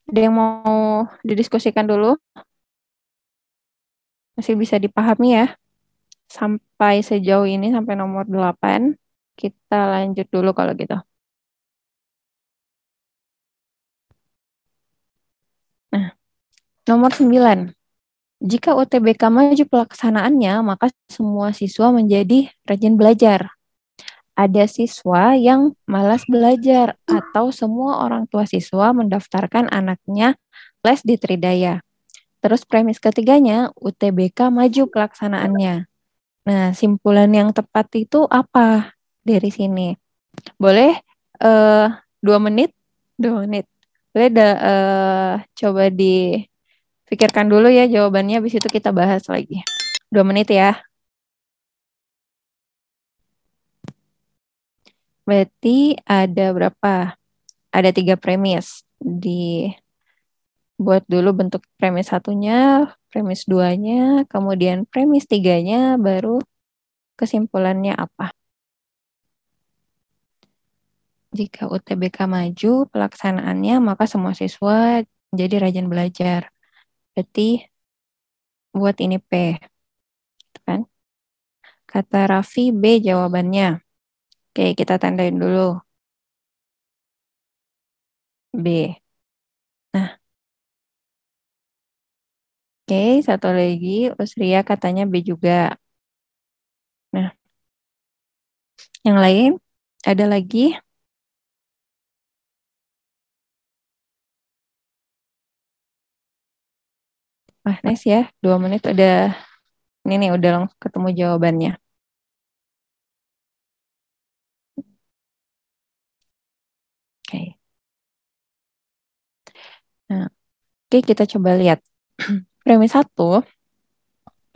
Ada yang mau didiskusikan dulu? Masih bisa dipahami ya. Sampai sejauh ini sampai nomor 8. Kita lanjut dulu kalau gitu. Nomor 9. Jika UTBK maju pelaksanaannya, maka semua siswa menjadi rajin belajar. Ada siswa yang malas belajar atau semua orang tua siswa mendaftarkan anaknya les di Tridaya. Terus premis ketiganya, UTBK maju pelaksanaannya. Nah, simpulan yang tepat itu apa dari sini? Boleh eh, dua menit? Dua menit. Boleh da, eh, coba di Pikirkan dulu ya jawabannya, habis itu kita bahas lagi. Dua menit ya. Berarti ada berapa? Ada tiga premis. Di buat dulu bentuk premis satunya, premis duanya, kemudian premis tiganya, baru kesimpulannya apa. Jika UTBK maju pelaksanaannya, maka semua siswa jadi rajin belajar. Berarti buat ini P. Gitu kan? Kata Raffi B jawabannya. Oke, kita tandain dulu. B. Nah. Oke, satu lagi Usria katanya B juga. Nah. Yang lain ada lagi Mas nice ya, dua menit udah ini nih udah langsung ketemu jawabannya. Oke. Okay. Nah, oke okay, kita coba lihat. Premis satu,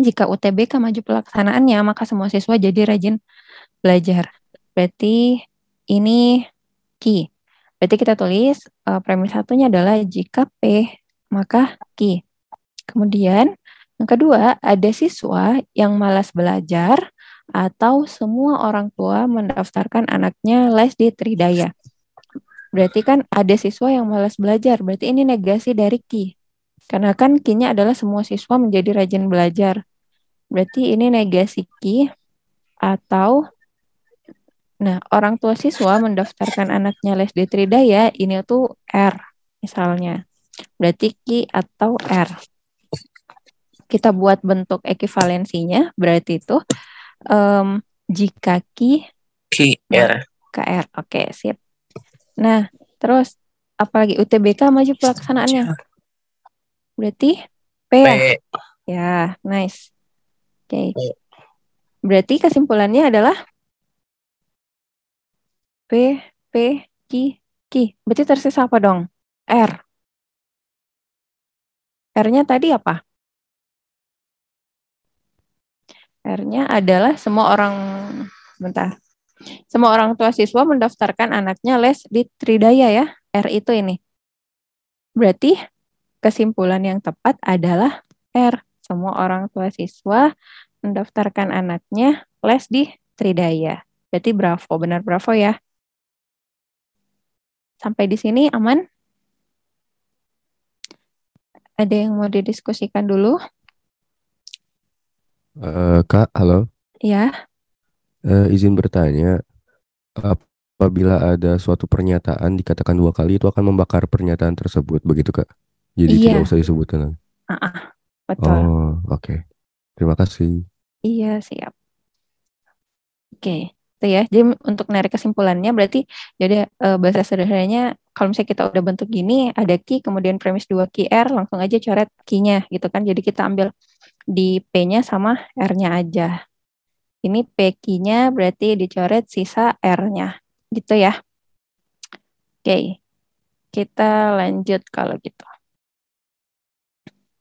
jika UTBK maju pelaksanaannya, maka semua siswa jadi rajin belajar. Berarti ini key. Berarti kita tulis uh, premis satunya adalah jika P maka key. Kemudian yang kedua, ada siswa yang malas belajar atau semua orang tua mendaftarkan anaknya les di Tridaya. Berarti kan ada siswa yang malas belajar, berarti ini negasi dari Ki. Karena kan Ki-nya adalah semua siswa menjadi rajin belajar. Berarti ini negasi Ki atau nah orang tua siswa mendaftarkan anaknya les di Tridaya, ini tuh R misalnya. Berarti Ki atau R kita buat bentuk ekivalensinya berarti itu um, jika ki KR KR oke okay, sip nah terus apalagi UTBK maju pelaksanaannya iya. berarti P, ya? P. ya nice oke okay. berarti kesimpulannya adalah P P Ki Ki berarti tersisa apa dong R R-nya tadi apa R-nya adalah semua orang bentar. Semua orang tua siswa mendaftarkan anaknya les di Tridaya ya. R itu ini. Berarti kesimpulan yang tepat adalah R. Semua orang tua siswa mendaftarkan anaknya les di Tridaya. Berarti bravo, benar bravo ya. Sampai di sini aman? Ada yang mau didiskusikan dulu? Eh, Kak, halo. Ya. Uh, izin bertanya, apabila ada suatu pernyataan dikatakan dua kali itu akan membakar pernyataan tersebut, begitu Kak? Jadi iya. tidak usah disebutkan. Uh -uh, betul. Oh, oke. Okay. Terima kasih. Iya, siap. Oke, okay. itu ya. Jadi untuk narik kesimpulannya berarti jadi ya uh, eh, bahasa sederhananya kalau misalnya kita udah bentuk gini ada key kemudian premis 2 r, langsung aja coret key nya gitu kan. Jadi kita ambil di P-nya sama R-nya aja. Ini PQ-nya berarti dicoret sisa R-nya. Gitu ya. Oke, kita lanjut kalau gitu.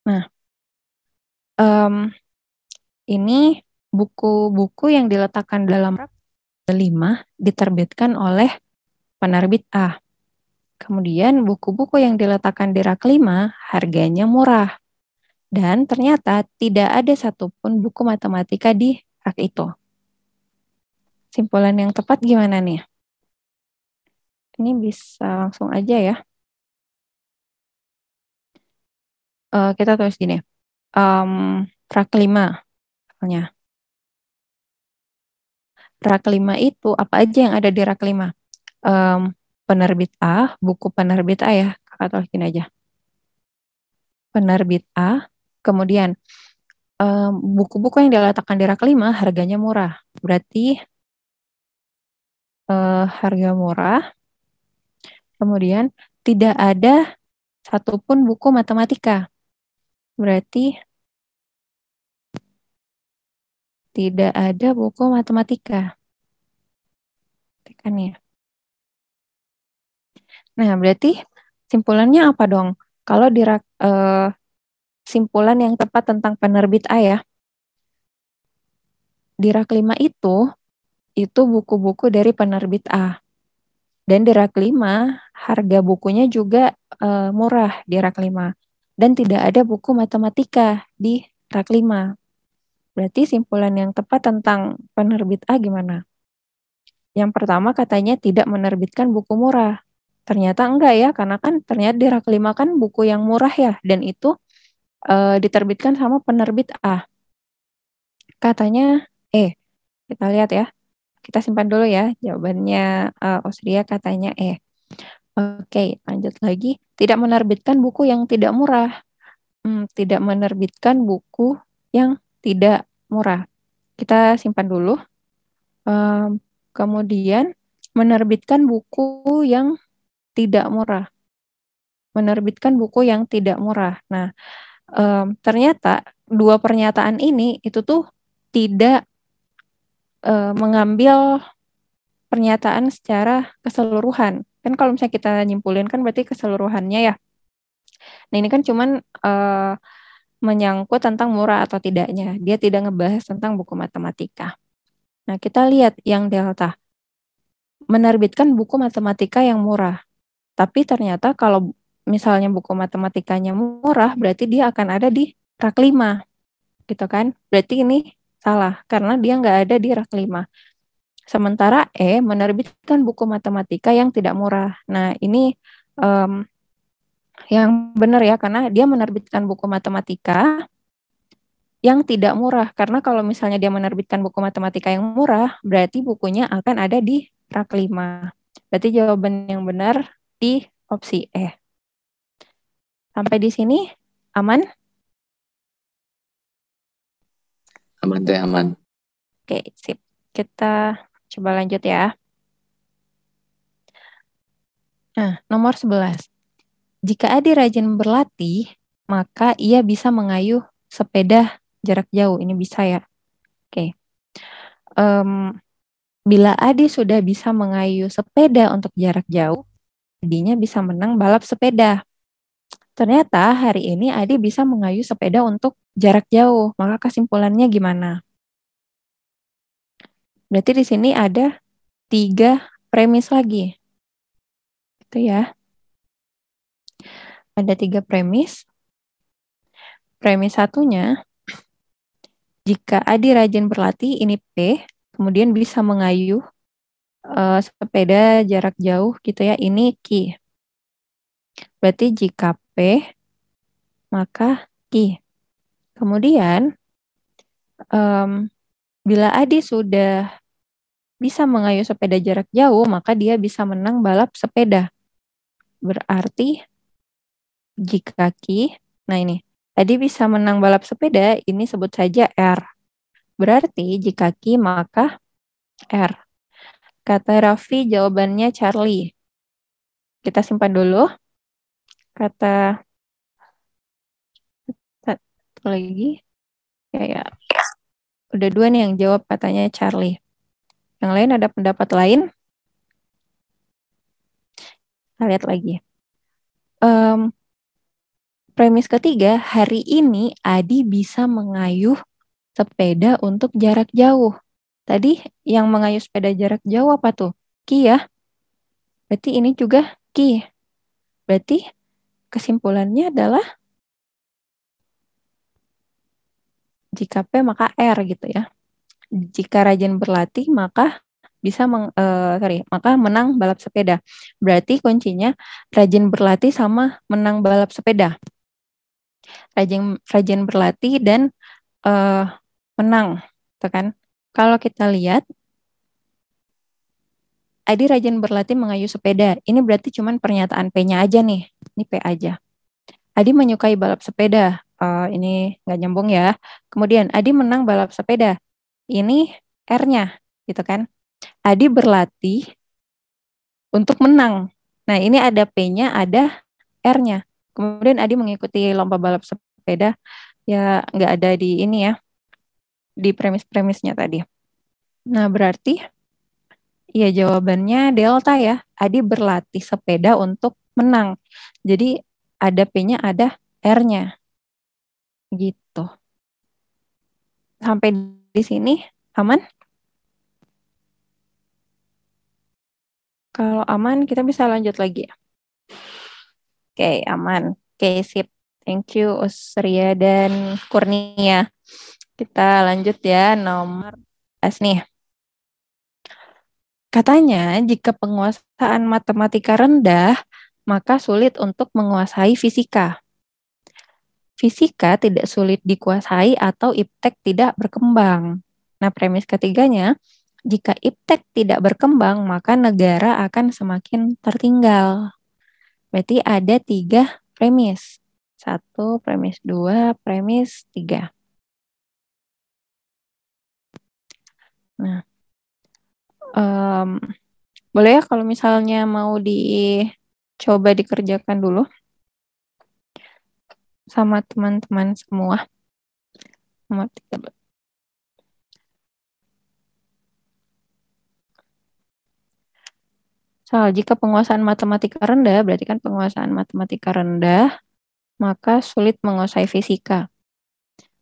Nah, um, ini buku-buku yang diletakkan dalam kelima diterbitkan oleh penerbit A. Kemudian buku-buku yang diletakkan di rak kelima harganya murah. Dan ternyata tidak ada satupun buku matematika di rak itu. Simpulan yang tepat gimana nih? Ini bisa langsung aja ya. Uh, kita tulis gini. Um, rak lima, misalnya. Rak lima itu apa aja yang ada di rak lima? Um, penerbit A, buku penerbit A ya, kakak tulis gini aja. Penerbit A, Kemudian buku-buku yang diletakkan di rak lima harganya murah. Berarti uh, harga murah. Kemudian tidak ada satupun buku matematika. Berarti tidak ada buku matematika. Tekan ya. Nah, berarti simpulannya apa dong? Kalau di rak, eh, simpulan yang tepat tentang penerbit A ya. Di rak lima itu, itu buku-buku dari penerbit A. Dan di rak lima harga bukunya juga e, murah di rak lima Dan tidak ada buku matematika di rak lima Berarti simpulan yang tepat tentang penerbit A gimana? Yang pertama katanya tidak menerbitkan buku murah. Ternyata enggak ya, karena kan ternyata di rak lima kan buku yang murah ya, dan itu uh, diterbitkan sama penerbit A. Katanya, eh, kita lihat ya. Kita simpan dulu ya jawabannya uh, Austria katanya eh. Oke, lanjut lagi. Tidak menerbitkan buku yang tidak murah. Hmm, tidak menerbitkan buku yang tidak murah. Kita simpan dulu. Um, kemudian menerbitkan buku yang tidak murah. Menerbitkan buku yang tidak murah. Nah, um, ternyata dua pernyataan ini itu tuh tidak uh, mengambil pernyataan secara keseluruhan. Kan kalau misalnya kita nyimpulin kan berarti keseluruhannya ya. Nah ini kan cuman uh, menyangkut tentang murah atau tidaknya. Dia tidak ngebahas tentang buku matematika. Nah kita lihat yang delta. Menerbitkan buku matematika yang murah. Tapi ternyata kalau misalnya buku matematikanya murah, berarti dia akan ada di rak lima, Gitu kan? Berarti ini salah karena dia nggak ada di rak lima. Sementara E menerbitkan buku matematika yang tidak murah. Nah, ini um, yang benar ya karena dia menerbitkan buku matematika yang tidak murah karena kalau misalnya dia menerbitkan buku matematika yang murah berarti bukunya akan ada di rak lima. Berarti jawaban yang benar di opsi E. Sampai di sini aman? Aman deh aman. Oke, sip. Kita coba lanjut ya. Nah, nomor 11. Jika Adi rajin berlatih, maka ia bisa mengayuh sepeda jarak jauh. Ini bisa ya. Oke. Um, bila Adi sudah bisa mengayuh sepeda untuk jarak jauh, Adinya bisa menang balap sepeda. Ternyata hari ini Adi bisa mengayuh sepeda untuk jarak jauh. Maka kesimpulannya gimana? Berarti di sini ada tiga premis lagi. Gitu ya. Ada tiga premis. Premis satunya, jika Adi rajin berlatih, ini P, kemudian bisa mengayuh uh, sepeda jarak jauh gitu ya, ini Q. Berarti jika P, maka Q. Kemudian, um, bila Adi sudah bisa mengayuh sepeda jarak jauh, maka dia bisa menang balap sepeda. Berarti, jika Ki, nah ini, Adi bisa menang balap sepeda, ini sebut saja R. Berarti, jika Ki, maka R. Kata Raffi, jawabannya Charlie. Kita simpan dulu kata satu lagi kayak udah dua nih yang jawab katanya Charlie. Yang lain ada pendapat lain? Kita lihat lagi. Um, premis ketiga, hari ini Adi bisa mengayuh sepeda untuk jarak jauh. Tadi yang mengayuh sepeda jarak jauh apa tuh? Ki ya? Berarti ini juga Ki. Berarti kesimpulannya adalah jika P maka R gitu ya. Jika rajin berlatih maka bisa meng, uh, sorry, maka menang balap sepeda. Berarti kuncinya rajin berlatih sama menang balap sepeda. Rajin rajin berlatih dan uh, menang, gitu kan? Kalau kita lihat Adi rajin berlatih mengayuh sepeda. Ini berarti cuman pernyataan P-nya aja nih. Ini P aja. Adi menyukai balap sepeda. Uh, ini nggak nyambung ya. Kemudian Adi menang balap sepeda. Ini R-nya, gitu kan? Adi berlatih untuk menang. Nah, ini ada P-nya, ada R-nya. Kemudian Adi mengikuti lomba balap sepeda. Ya, nggak ada di ini ya, di premis-premisnya tadi. Nah, berarti Iya jawabannya delta ya. Adi berlatih sepeda untuk menang. Jadi ada P-nya ada R-nya. Gitu. Sampai di sini aman? Kalau aman kita bisa lanjut lagi ya. Oke, aman. Oke, sip. Thank you Usria dan Kurnia. Kita lanjut ya nomor S nih. Katanya, jika penguasaan matematika rendah, maka sulit untuk menguasai fisika. Fisika tidak sulit dikuasai atau iptek tidak berkembang. Nah, premis ketiganya, jika iptek tidak berkembang, maka negara akan semakin tertinggal. Berarti ada tiga premis. Satu, premis dua, premis tiga. Nah, um, boleh ya kalau misalnya mau dicoba dikerjakan dulu sama teman-teman semua. Soal jika penguasaan matematika rendah, berarti kan penguasaan matematika rendah, maka sulit menguasai fisika.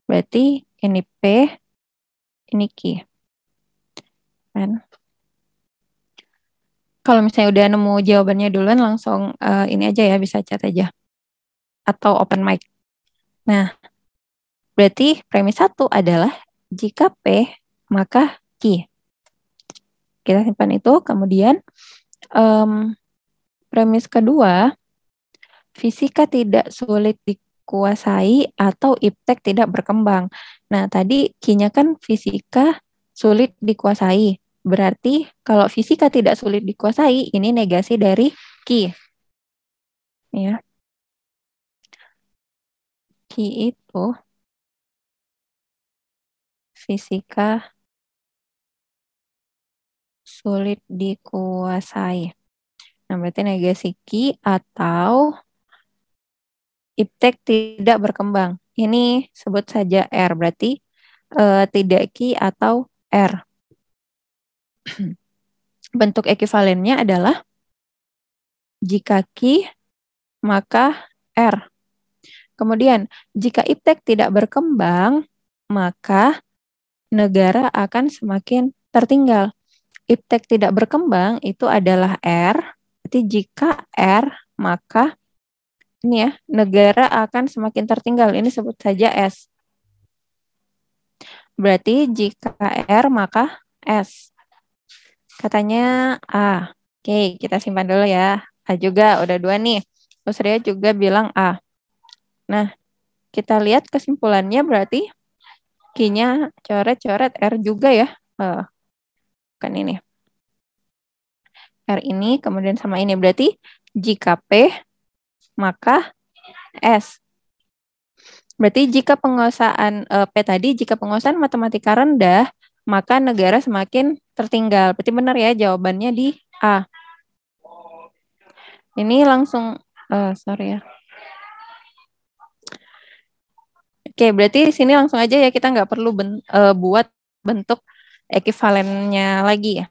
Berarti ini P, ini Q. Kan? kalau misalnya udah nemu jawabannya duluan langsung uh, ini aja ya bisa chat aja atau open mic. Nah, berarti premis satu adalah jika P maka Q. Kita simpan itu, kemudian um, premis kedua, fisika tidak sulit dikuasai atau iptek tidak berkembang. Nah, tadi Q-nya kan fisika sulit dikuasai. Berarti kalau fisika tidak sulit dikuasai, ini negasi dari ki. Ya. Ki itu fisika sulit dikuasai. Nah, berarti negasi ki atau iptek tidak berkembang. Ini sebut saja R, berarti e, tidak ki atau R. Bentuk ekivalennya adalah jika Q maka R. Kemudian, jika iptek tidak berkembang, maka negara akan semakin tertinggal. Iptek tidak berkembang itu adalah R. Berarti jika R, maka ini ya, negara akan semakin tertinggal. Ini sebut saja S. Berarti jika R, maka S. Katanya A. Ah, oke, kita simpan dulu ya. A ah, juga, udah dua nih. Usria juga bilang A. Ah, nah, kita lihat kesimpulannya berarti k coret-coret R juga ya. Uh, kan ini. R ini kemudian sama ini. Berarti jika P maka S. Berarti jika penguasaan uh, P tadi, jika penguasaan matematika rendah, maka negara semakin tertinggal. Berarti benar ya jawabannya di A. Ini langsung, uh, sorry ya. Oke, berarti di sini langsung aja ya kita nggak perlu ben, uh, buat bentuk ekivalennya lagi ya.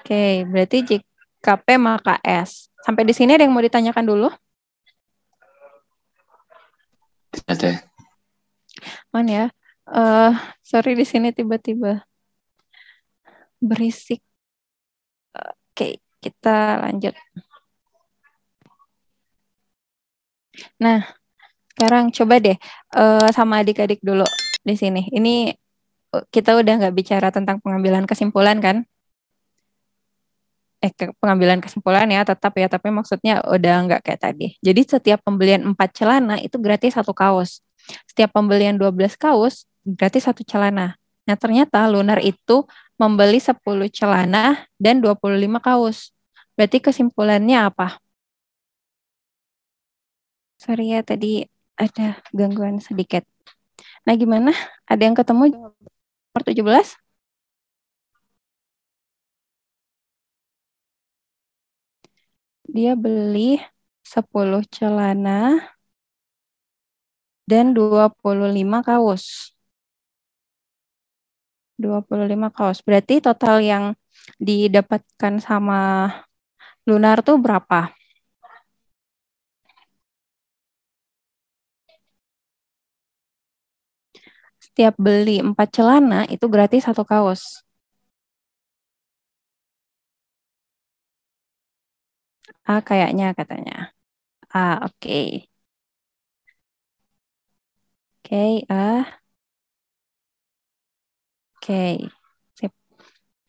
Oke, berarti jkp maka S. Sampai di sini ada yang mau ditanyakan dulu? Tidak ada. Mana ya, uh, sorry di sini tiba-tiba berisik. Oke, kita lanjut. Nah, sekarang coba deh uh, sama adik-adik dulu di sini. Ini eh, kita udah nggak bicara tentang pengambilan kesimpulan kan? Eh, ke pengambilan kesimpulan ya tetap ya, tapi maksudnya udah nggak kayak tadi. Jadi setiap pembelian empat celana itu gratis satu kaos. Setiap pembelian 12 kaos gratis satu celana. Nah, ternyata Lunar itu membeli 10 celana dan 25 kaos. Berarti kesimpulannya apa? Sorry ya tadi ada gangguan sedikit. Nah gimana? Ada yang ketemu nomor 17? Dia beli 10 celana dan 25 kaos. 25 kaos. Berarti total yang didapatkan sama Lunar tuh berapa? Setiap beli empat celana itu gratis satu kaos. Ah, kayaknya katanya. Ah, oke. Okay. Oke, okay, ah. Oke, sip.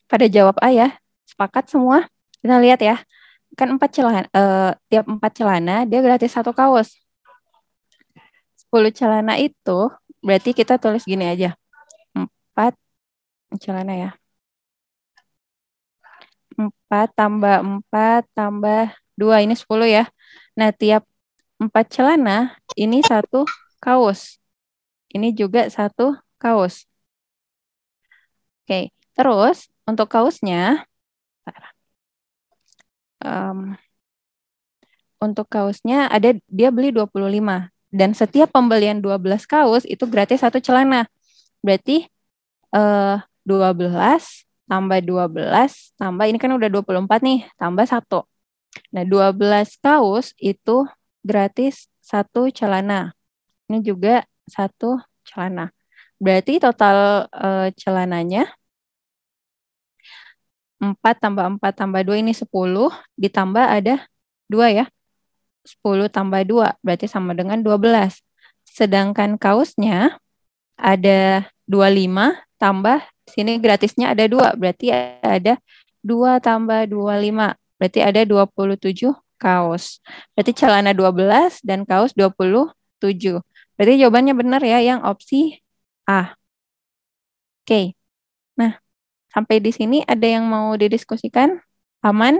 Pada jawab A ya, sepakat semua. Kita lihat ya, kan empat celana, eh, tiap empat celana dia gratis satu kaos. Sepuluh celana itu berarti kita tulis gini aja. empat celana ya. empat tambah empat tambah dua ini sepuluh ya. Nah, tiap empat celana ini satu kaos. Ini juga satu kaos. Oke, terus untuk kaosnya, um, untuk kaosnya ada dia beli 25 dan setiap pembelian 12 kaos itu gratis satu celana. Berarti uh, eh, 12 tambah 12 tambah ini kan udah 24 nih, tambah satu Nah, 12 kaos itu gratis satu celana. Ini juga satu celana. Berarti total uh, celananya 4 tambah 4 tambah 2 ini 10, ditambah ada 2 ya. 10 tambah 2, berarti sama dengan 12. Sedangkan kaosnya ada 25 tambah, sini gratisnya ada 2, berarti ada 2 tambah 25, berarti ada 27 kaos. Berarti celana 12 dan kaos 27. Berarti jawabannya benar ya, yang opsi A. Oke. Nah, sampai di sini ada yang mau didiskusikan? Aman?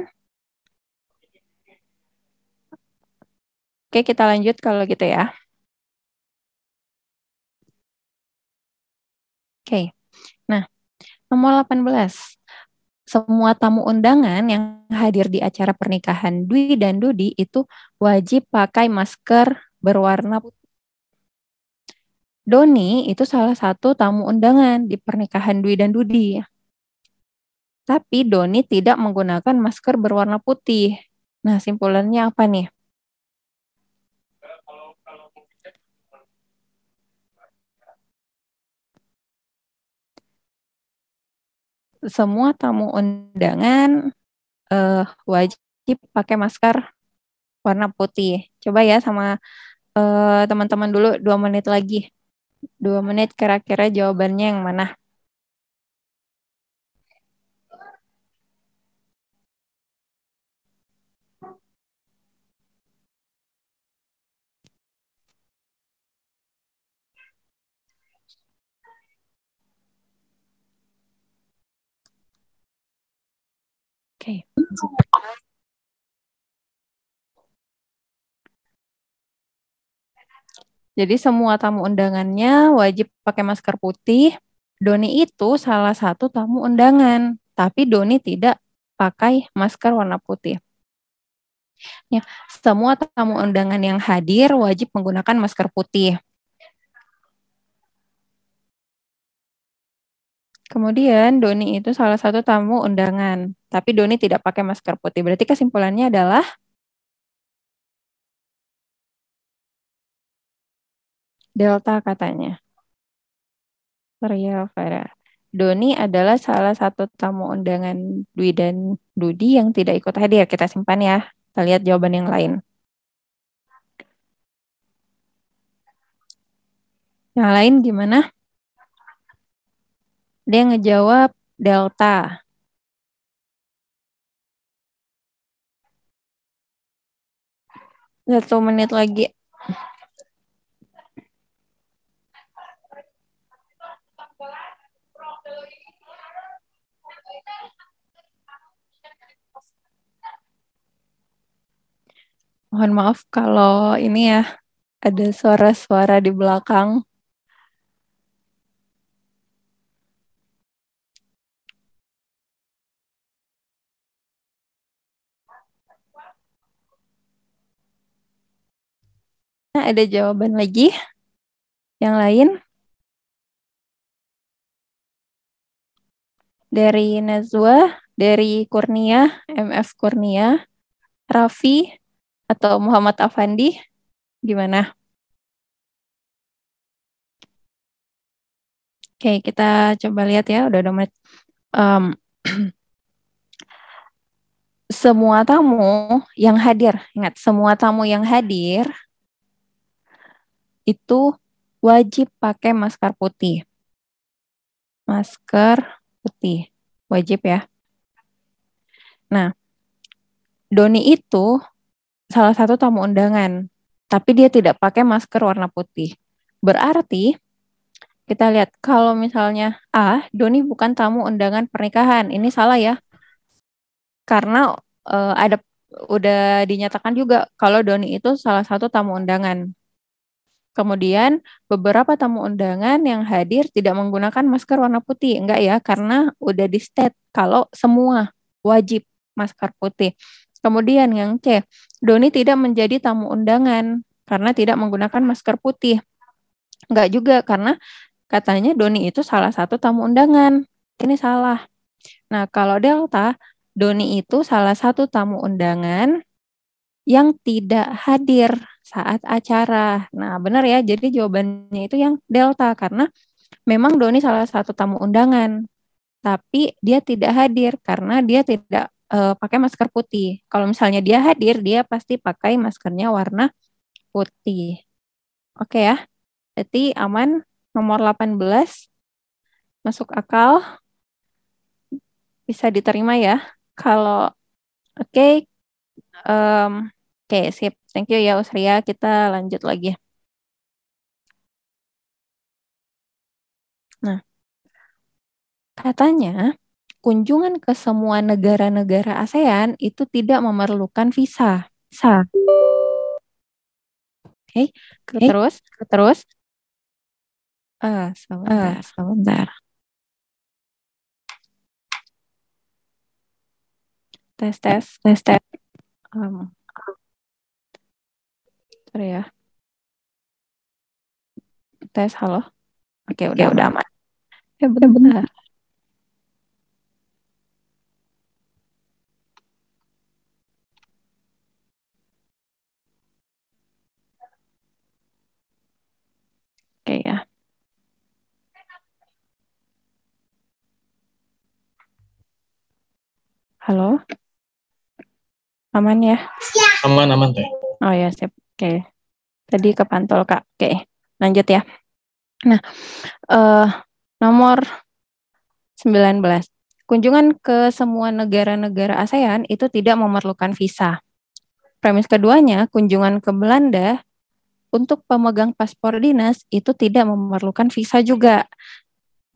Oke, kita lanjut kalau gitu ya. Oke. Nah, nomor 18 semua tamu undangan yang hadir di acara pernikahan Dwi dan Dudi itu wajib pakai masker berwarna putih. Doni itu salah satu tamu undangan di pernikahan Dwi dan Dudi. Tapi Doni tidak menggunakan masker berwarna putih. Nah, simpulannya apa nih? Semua tamu undangan uh, wajib pakai masker warna putih. Coba ya sama eh, teman-teman uh, dulu dua menit lagi dua menit kira-kira jawabannya yang mana? Okay. Jadi semua tamu undangannya wajib pakai masker putih. Doni itu salah satu tamu undangan, tapi Doni tidak pakai masker warna putih. Ya, semua tamu undangan yang hadir wajib menggunakan masker putih. Kemudian Doni itu salah satu tamu undangan, tapi Doni tidak pakai masker putih. Berarti kesimpulannya adalah Delta katanya. Serial Vera. Doni adalah salah satu tamu undangan Dwi dan Dudi yang tidak ikut hadir. Kita simpan ya. Kita lihat jawaban yang lain. Yang lain gimana? Dia ngejawab Delta. Satu menit lagi. Mohon maaf kalau ini ya ada suara-suara di belakang. Nah, ada jawaban lagi? Yang lain? Dari Nazwa, dari Kurnia, MF Kurnia, Raffi, atau Muhammad Afandi? Gimana? Oke, kita coba lihat ya, udah dua Um, semua tamu yang hadir, ingat, semua tamu yang hadir itu wajib pakai masker putih. Masker putih, wajib ya. Nah, Doni itu salah satu tamu undangan, tapi dia tidak pakai masker warna putih. Berarti kita lihat kalau misalnya A, ah, Doni bukan tamu undangan pernikahan. Ini salah ya. Karena uh, ada udah dinyatakan juga kalau Doni itu salah satu tamu undangan. Kemudian beberapa tamu undangan yang hadir tidak menggunakan masker warna putih, enggak ya? Karena udah di state kalau semua wajib masker putih. Kemudian yang C, Doni tidak menjadi tamu undangan karena tidak menggunakan masker putih. Enggak juga karena katanya Doni itu salah satu tamu undangan. Ini salah. Nah, kalau Delta, Doni itu salah satu tamu undangan yang tidak hadir saat acara. Nah, benar ya. Jadi jawabannya itu yang delta karena memang Doni salah satu tamu undangan. Tapi dia tidak hadir karena dia tidak uh, pakai masker putih. Kalau misalnya dia hadir, dia pasti pakai maskernya warna putih. Oke okay ya. jadi aman nomor 18 masuk akal. Bisa diterima ya. Kalau oke okay, um, oke okay, sip. Thank you ya Usria. Kita lanjut lagi. Nah, katanya kunjungan ke semua negara-negara ASEAN itu tidak memerlukan visa. Visa. Oke, okay. okay. terus, terus. Ah, sebentar, ah, sebentar. Tes, eh, tes, tes, tes. Um, sorry ya. Tes, halo. Oke, okay, udah, ya, udah aman. Ya, eh, benar-benar. Halo? Aman ya? Aman, aman, Teh. Oh ya, siap. Oke. Okay. Tadi kepantol, Kak. Oke, okay. lanjut ya. Nah, uh, nomor 19. Kunjungan ke semua negara-negara ASEAN itu tidak memerlukan visa. Premis keduanya, kunjungan ke Belanda untuk pemegang paspor dinas itu tidak memerlukan visa juga.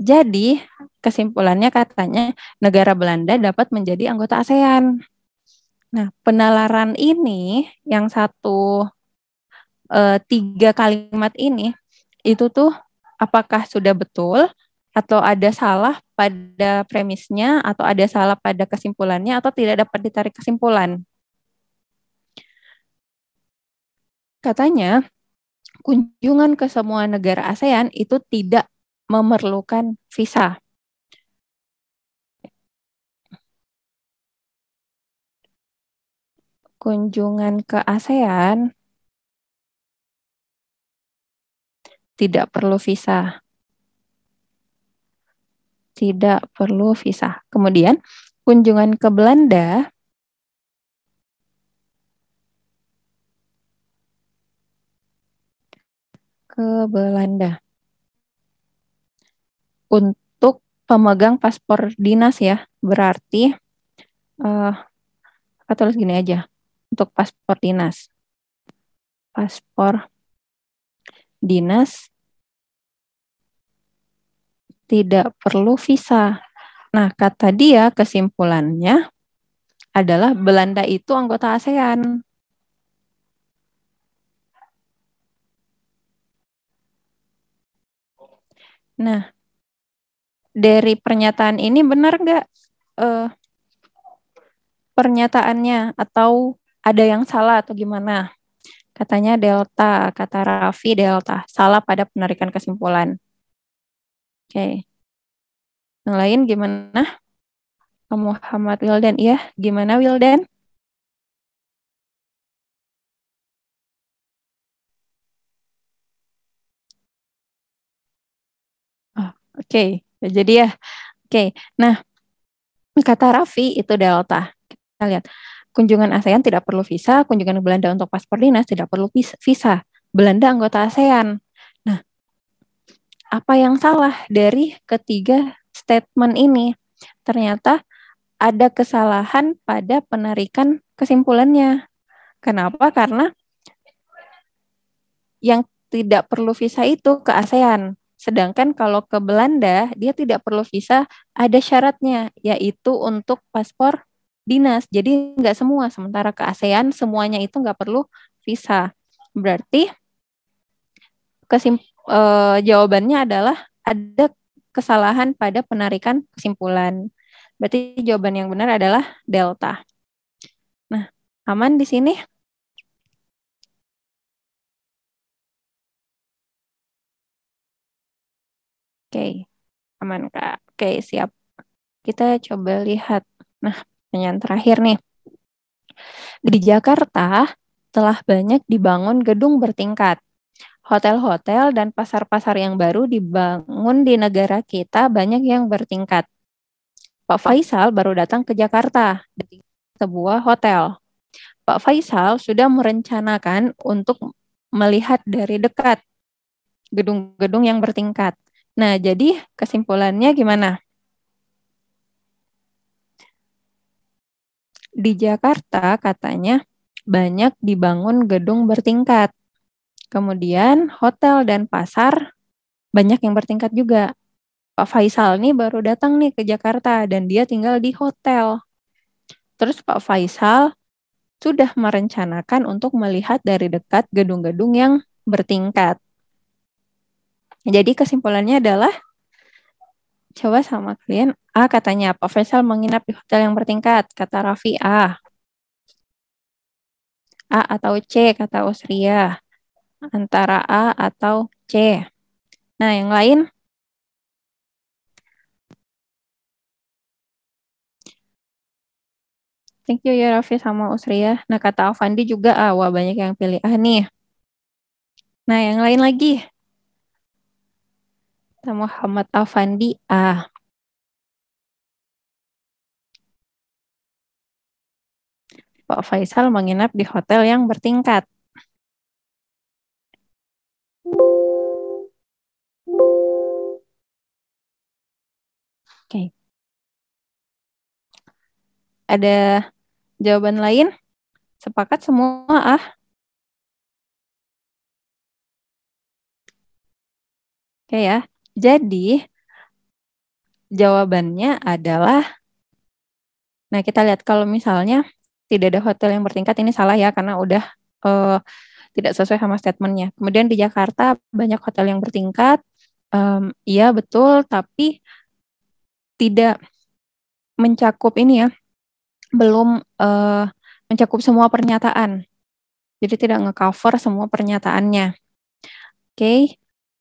Jadi kesimpulannya katanya negara Belanda dapat menjadi anggota ASEAN. Nah, penalaran ini yang satu e, tiga kalimat ini itu tuh apakah sudah betul atau ada salah pada premisnya atau ada salah pada kesimpulannya atau tidak dapat ditarik kesimpulan. Katanya kunjungan ke semua negara ASEAN itu tidak memerlukan visa. Kunjungan ke ASEAN tidak perlu visa. Tidak perlu visa. Kemudian, kunjungan ke Belanda ke Belanda untuk pemegang paspor dinas ya. Berarti uh, eh, aku tulis gini aja untuk paspor dinas. Paspor dinas tidak perlu visa. Nah, kata dia kesimpulannya adalah Belanda itu anggota ASEAN. Nah, dari pernyataan ini benar nggak uh, pernyataannya atau ada yang salah atau gimana? Katanya delta, kata Raffi delta, salah pada penarikan kesimpulan. Oke. Okay. Yang lain gimana? Muhammad Wildan, iya gimana Wildan? Ah, oke, okay. Ya, jadi ya, oke. Okay. Nah, kata Raffi itu Delta. Kita lihat kunjungan ASEAN tidak perlu visa, kunjungan Belanda untuk paspor dinas tidak perlu visa. Belanda anggota ASEAN. Nah, apa yang salah dari ketiga statement ini? Ternyata ada kesalahan pada penarikan kesimpulannya. Kenapa? Karena yang tidak perlu visa itu ke ASEAN. Sedangkan kalau ke Belanda, dia tidak perlu visa, ada syaratnya, yaitu untuk paspor dinas. Jadi nggak semua, sementara ke ASEAN semuanya itu nggak perlu visa. Berarti kesimp e, jawabannya adalah ada kesalahan pada penarikan kesimpulan. Berarti jawaban yang benar adalah delta. Nah, aman di sini? Oke, okay. aman Kak. Oke, okay, siap. Kita coba lihat. Nah, pertanyaan terakhir nih. Di Jakarta telah banyak dibangun gedung bertingkat. Hotel-hotel dan pasar-pasar yang baru dibangun di negara kita banyak yang bertingkat. Pak Faisal baru datang ke Jakarta di sebuah hotel. Pak Faisal sudah merencanakan untuk melihat dari dekat gedung-gedung yang bertingkat. Nah, jadi kesimpulannya gimana? Di Jakarta katanya banyak dibangun gedung bertingkat. Kemudian hotel dan pasar banyak yang bertingkat juga. Pak Faisal nih baru datang nih ke Jakarta dan dia tinggal di hotel. Terus Pak Faisal sudah merencanakan untuk melihat dari dekat gedung-gedung yang bertingkat. Jadi kesimpulannya adalah coba sama klien A ah, katanya Pak Faisal menginap di hotel yang bertingkat kata Raffi A ah. A atau C kata Usria antara A atau C nah yang lain thank you ya Raffi sama Usria nah kata Avandi juga A ah, wah banyak yang pilih ah nih nah yang lain lagi Ustaz Muhammad Afandi A. Ah. Pak Faisal menginap di hotel yang bertingkat. Oke. Okay. Ada jawaban lain? Sepakat semua ah? Oke okay, ya. Jadi jawabannya adalah nah kita lihat kalau misalnya tidak ada hotel yang bertingkat ini salah ya karena udah uh, tidak sesuai sama statementnya. Kemudian di Jakarta banyak hotel yang bertingkat. Um, iya betul, tapi tidak mencakup ini ya, belum uh, mencakup semua pernyataan. Jadi tidak ngecover semua pernyataannya. Oke, okay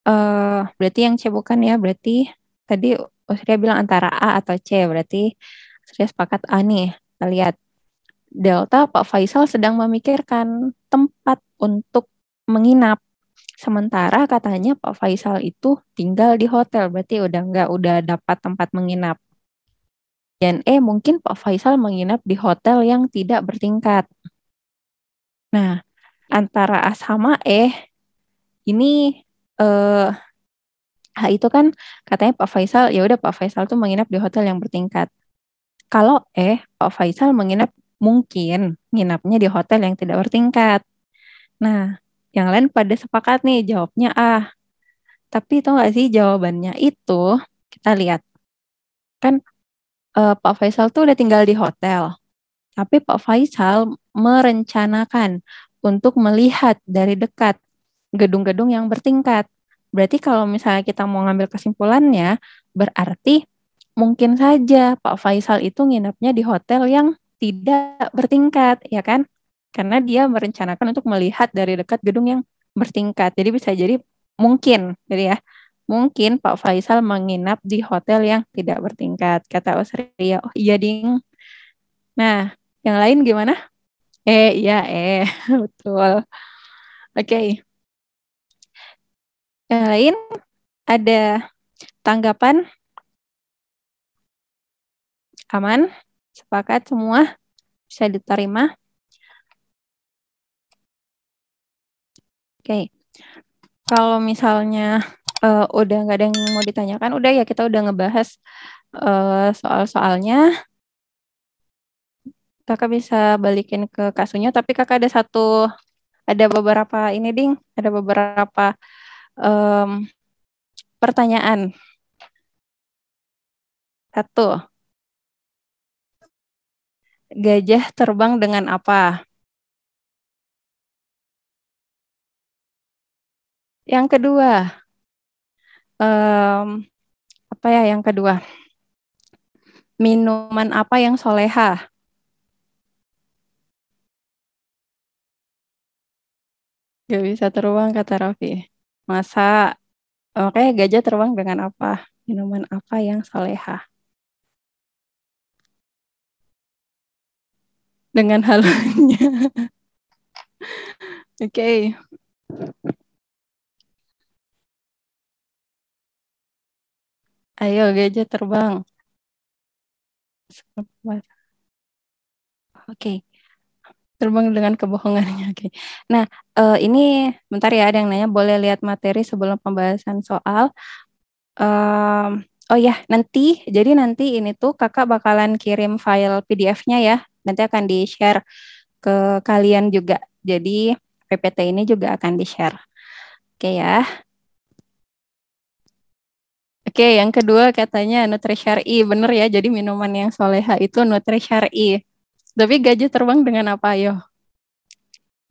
uh, berarti yang C bukan ya berarti tadi Ustria bilang antara A atau C berarti Ustria sepakat A nih kita lihat Delta Pak Faisal sedang memikirkan tempat untuk menginap sementara katanya Pak Faisal itu tinggal di hotel berarti udah nggak udah dapat tempat menginap dan E mungkin Pak Faisal menginap di hotel yang tidak bertingkat. Nah, antara A sama E ini eh itu kan katanya Pak Faisal, ya udah Pak Faisal tuh menginap di hotel yang bertingkat. Kalau eh Pak Faisal menginap mungkin nginapnya di hotel yang tidak bertingkat. Nah, yang lain pada sepakat nih jawabnya ah. Tapi itu gak sih jawabannya itu kita lihat. Kan eh, Pak Faisal tuh udah tinggal di hotel. Tapi Pak Faisal merencanakan untuk melihat dari dekat gedung-gedung yang bertingkat. Berarti kalau misalnya kita mau ngambil kesimpulannya, berarti mungkin saja Pak Faisal itu nginapnya di hotel yang tidak bertingkat, ya kan? Karena dia merencanakan untuk melihat dari dekat gedung yang bertingkat. Jadi bisa jadi mungkin, jadi gitu ya, mungkin Pak Faisal menginap di hotel yang tidak bertingkat. Kata Osria, oh iya ding. Nah, yang lain gimana? Eh, iya, eh, betul. Oke, okay yang lain ada tanggapan aman sepakat semua bisa diterima oke okay. kalau misalnya uh, udah nggak ada yang mau ditanyakan udah ya kita udah ngebahas uh, soal-soalnya kakak bisa balikin ke kasunya tapi kakak ada satu ada beberapa ini ding ada beberapa um, pertanyaan. Satu. Gajah terbang dengan apa? Yang kedua, um, apa ya? Yang kedua, minuman apa yang soleha? Gak bisa terbang kata Raffi. Masa oke oh, gajah terbang dengan apa? Minuman apa yang soleha? Dengan halnya Oke. okay. Ayo gajah terbang. Oke. Okay terbang dengan kebohongannya. Oke. Nah, uh, ini bentar ya ada yang nanya boleh lihat materi sebelum pembahasan soal. Um, oh ya, nanti jadi nanti ini tuh Kakak bakalan kirim file PDF-nya ya. Nanti akan di-share ke kalian juga. Jadi PPT ini juga akan di-share. Oke ya. Oke, yang kedua katanya nutrisari, bener ya. Jadi minuman yang soleha itu nutrisari. Tapi gajah terbang dengan apa yo?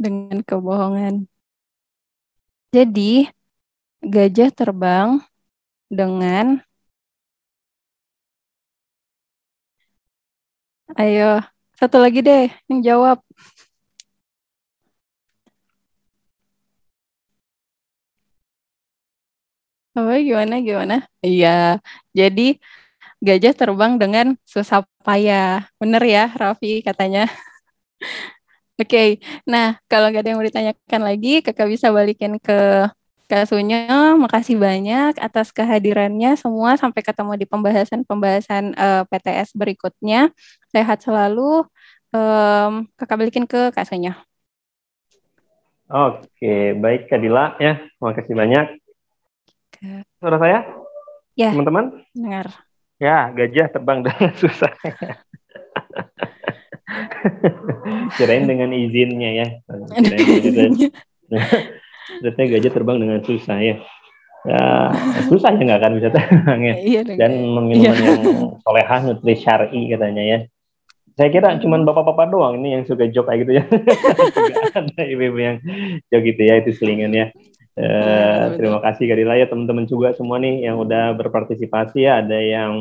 Dengan kebohongan. Jadi gajah terbang dengan Ayo, satu lagi deh yang jawab. oh, gimana gimana? Iya. Jadi gajah terbang dengan susah papaya. Bener ya, Raffi katanya. Oke, okay. nah kalau nggak ada yang mau ditanyakan lagi, kakak bisa balikin ke Kak Sunyo, makasih banyak atas kehadirannya semua. Sampai ketemu di pembahasan-pembahasan uh, eh, PTS berikutnya. Sehat selalu. Um, kakak balikin ke Kak Sunyo. Oke, baik Kak Dila ya. Makasih banyak. Suara saya? Ya. Teman-teman? Dengar. Ya, gajah terbang dengan susah. Kirain dengan izinnya ya. Maksudnya gajah terbang dengan susah ya. Ya, susah ya nggak akan bisa terbang ya. Iya, dan minuman iya. yang solehah nutri syari katanya ya. Saya kira cuma bapak-bapak doang ini yang suka jok kayak gitu ya. ibu-ibu yang jok gitu ya itu selingan ya. Ya, betul. terima kasih Gadila ya teman-teman juga semua nih yang udah berpartisipasi ya. Ada yang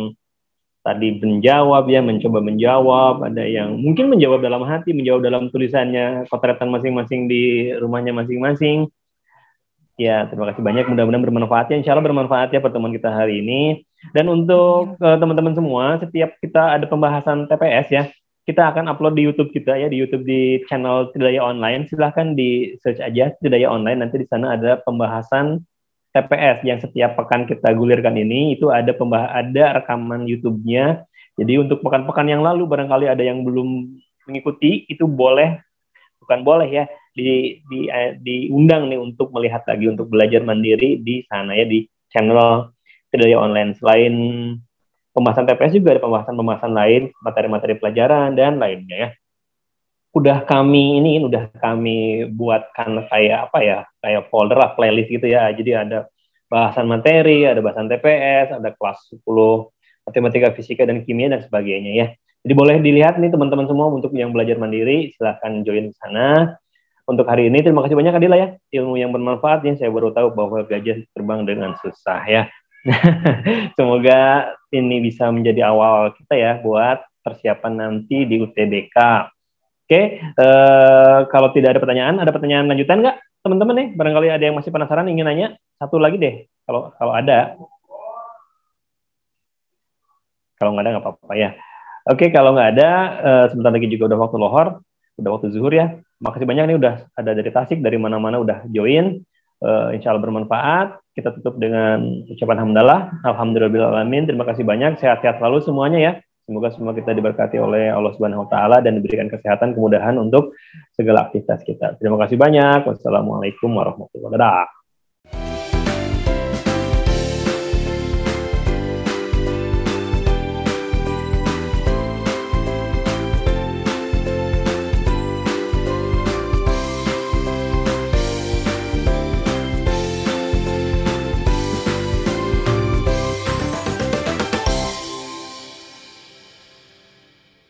tadi menjawab ya, mencoba menjawab, ada yang mungkin menjawab dalam hati, menjawab dalam tulisannya, potretan masing-masing di rumahnya masing-masing. Ya, terima kasih banyak. Mudah-mudahan bermanfaat ya. Insya Allah bermanfaat ya pertemuan kita hari ini. Dan untuk iya. eh, teman-teman uh, teman -teman semua, setiap kita ada pembahasan TPS ya, kita akan upload di YouTube kita ya di YouTube di channel Tidaya Online. Silahkan di search aja Tidaya Online. Nanti di sana ada pembahasan TPS yang setiap pekan kita gulirkan ini itu ada pembah ada rekaman YouTube-nya. Jadi untuk pekan-pekan yang lalu barangkali ada yang belum mengikuti itu boleh bukan boleh ya di di eh, diundang nih untuk melihat lagi untuk belajar mandiri di sana ya di channel Tidaya Online. Selain pembahasan TPS juga ada pembahasan-pembahasan lain, materi-materi pelajaran dan lainnya ya. Udah kami ini udah kami buatkan kayak apa ya, kayak folder lah, playlist gitu ya. Jadi ada bahasan materi, ada bahasan TPS, ada kelas 10 matematika, fisika dan kimia dan sebagainya ya. Jadi boleh dilihat nih teman-teman semua untuk yang belajar mandiri silahkan join ke sana. Untuk hari ini terima kasih banyak Adila ya ilmu yang bermanfaat yang saya baru tahu bahwa gajah terbang dengan susah ya. Semoga ini bisa menjadi awal kita ya buat persiapan nanti di UTBK. Oke, okay. Eh, kalau tidak ada pertanyaan, ada pertanyaan lanjutan nggak, teman-teman nih? Barangkali ada yang masih penasaran ingin nanya satu lagi deh, kalau kalau ada. Kalau nggak ada nggak apa-apa ya. Oke, okay, kalau nggak ada, uh, sebentar lagi juga udah waktu lohor, udah waktu zuhur ya. Makasih banyak nih udah ada dari Tasik, dari mana-mana udah join. Uh, insya Allah bermanfaat kita tutup dengan ucapan hamdalah. Alhamdulillahirobbilalamin. Terima kasih banyak. Sehat-sehat selalu semuanya ya. Semoga semua kita diberkati oleh Allah Subhanahu wa taala dan diberikan kesehatan kemudahan untuk segala aktivitas kita. Terima kasih banyak. Wassalamualaikum warahmatullahi wabarakatuh.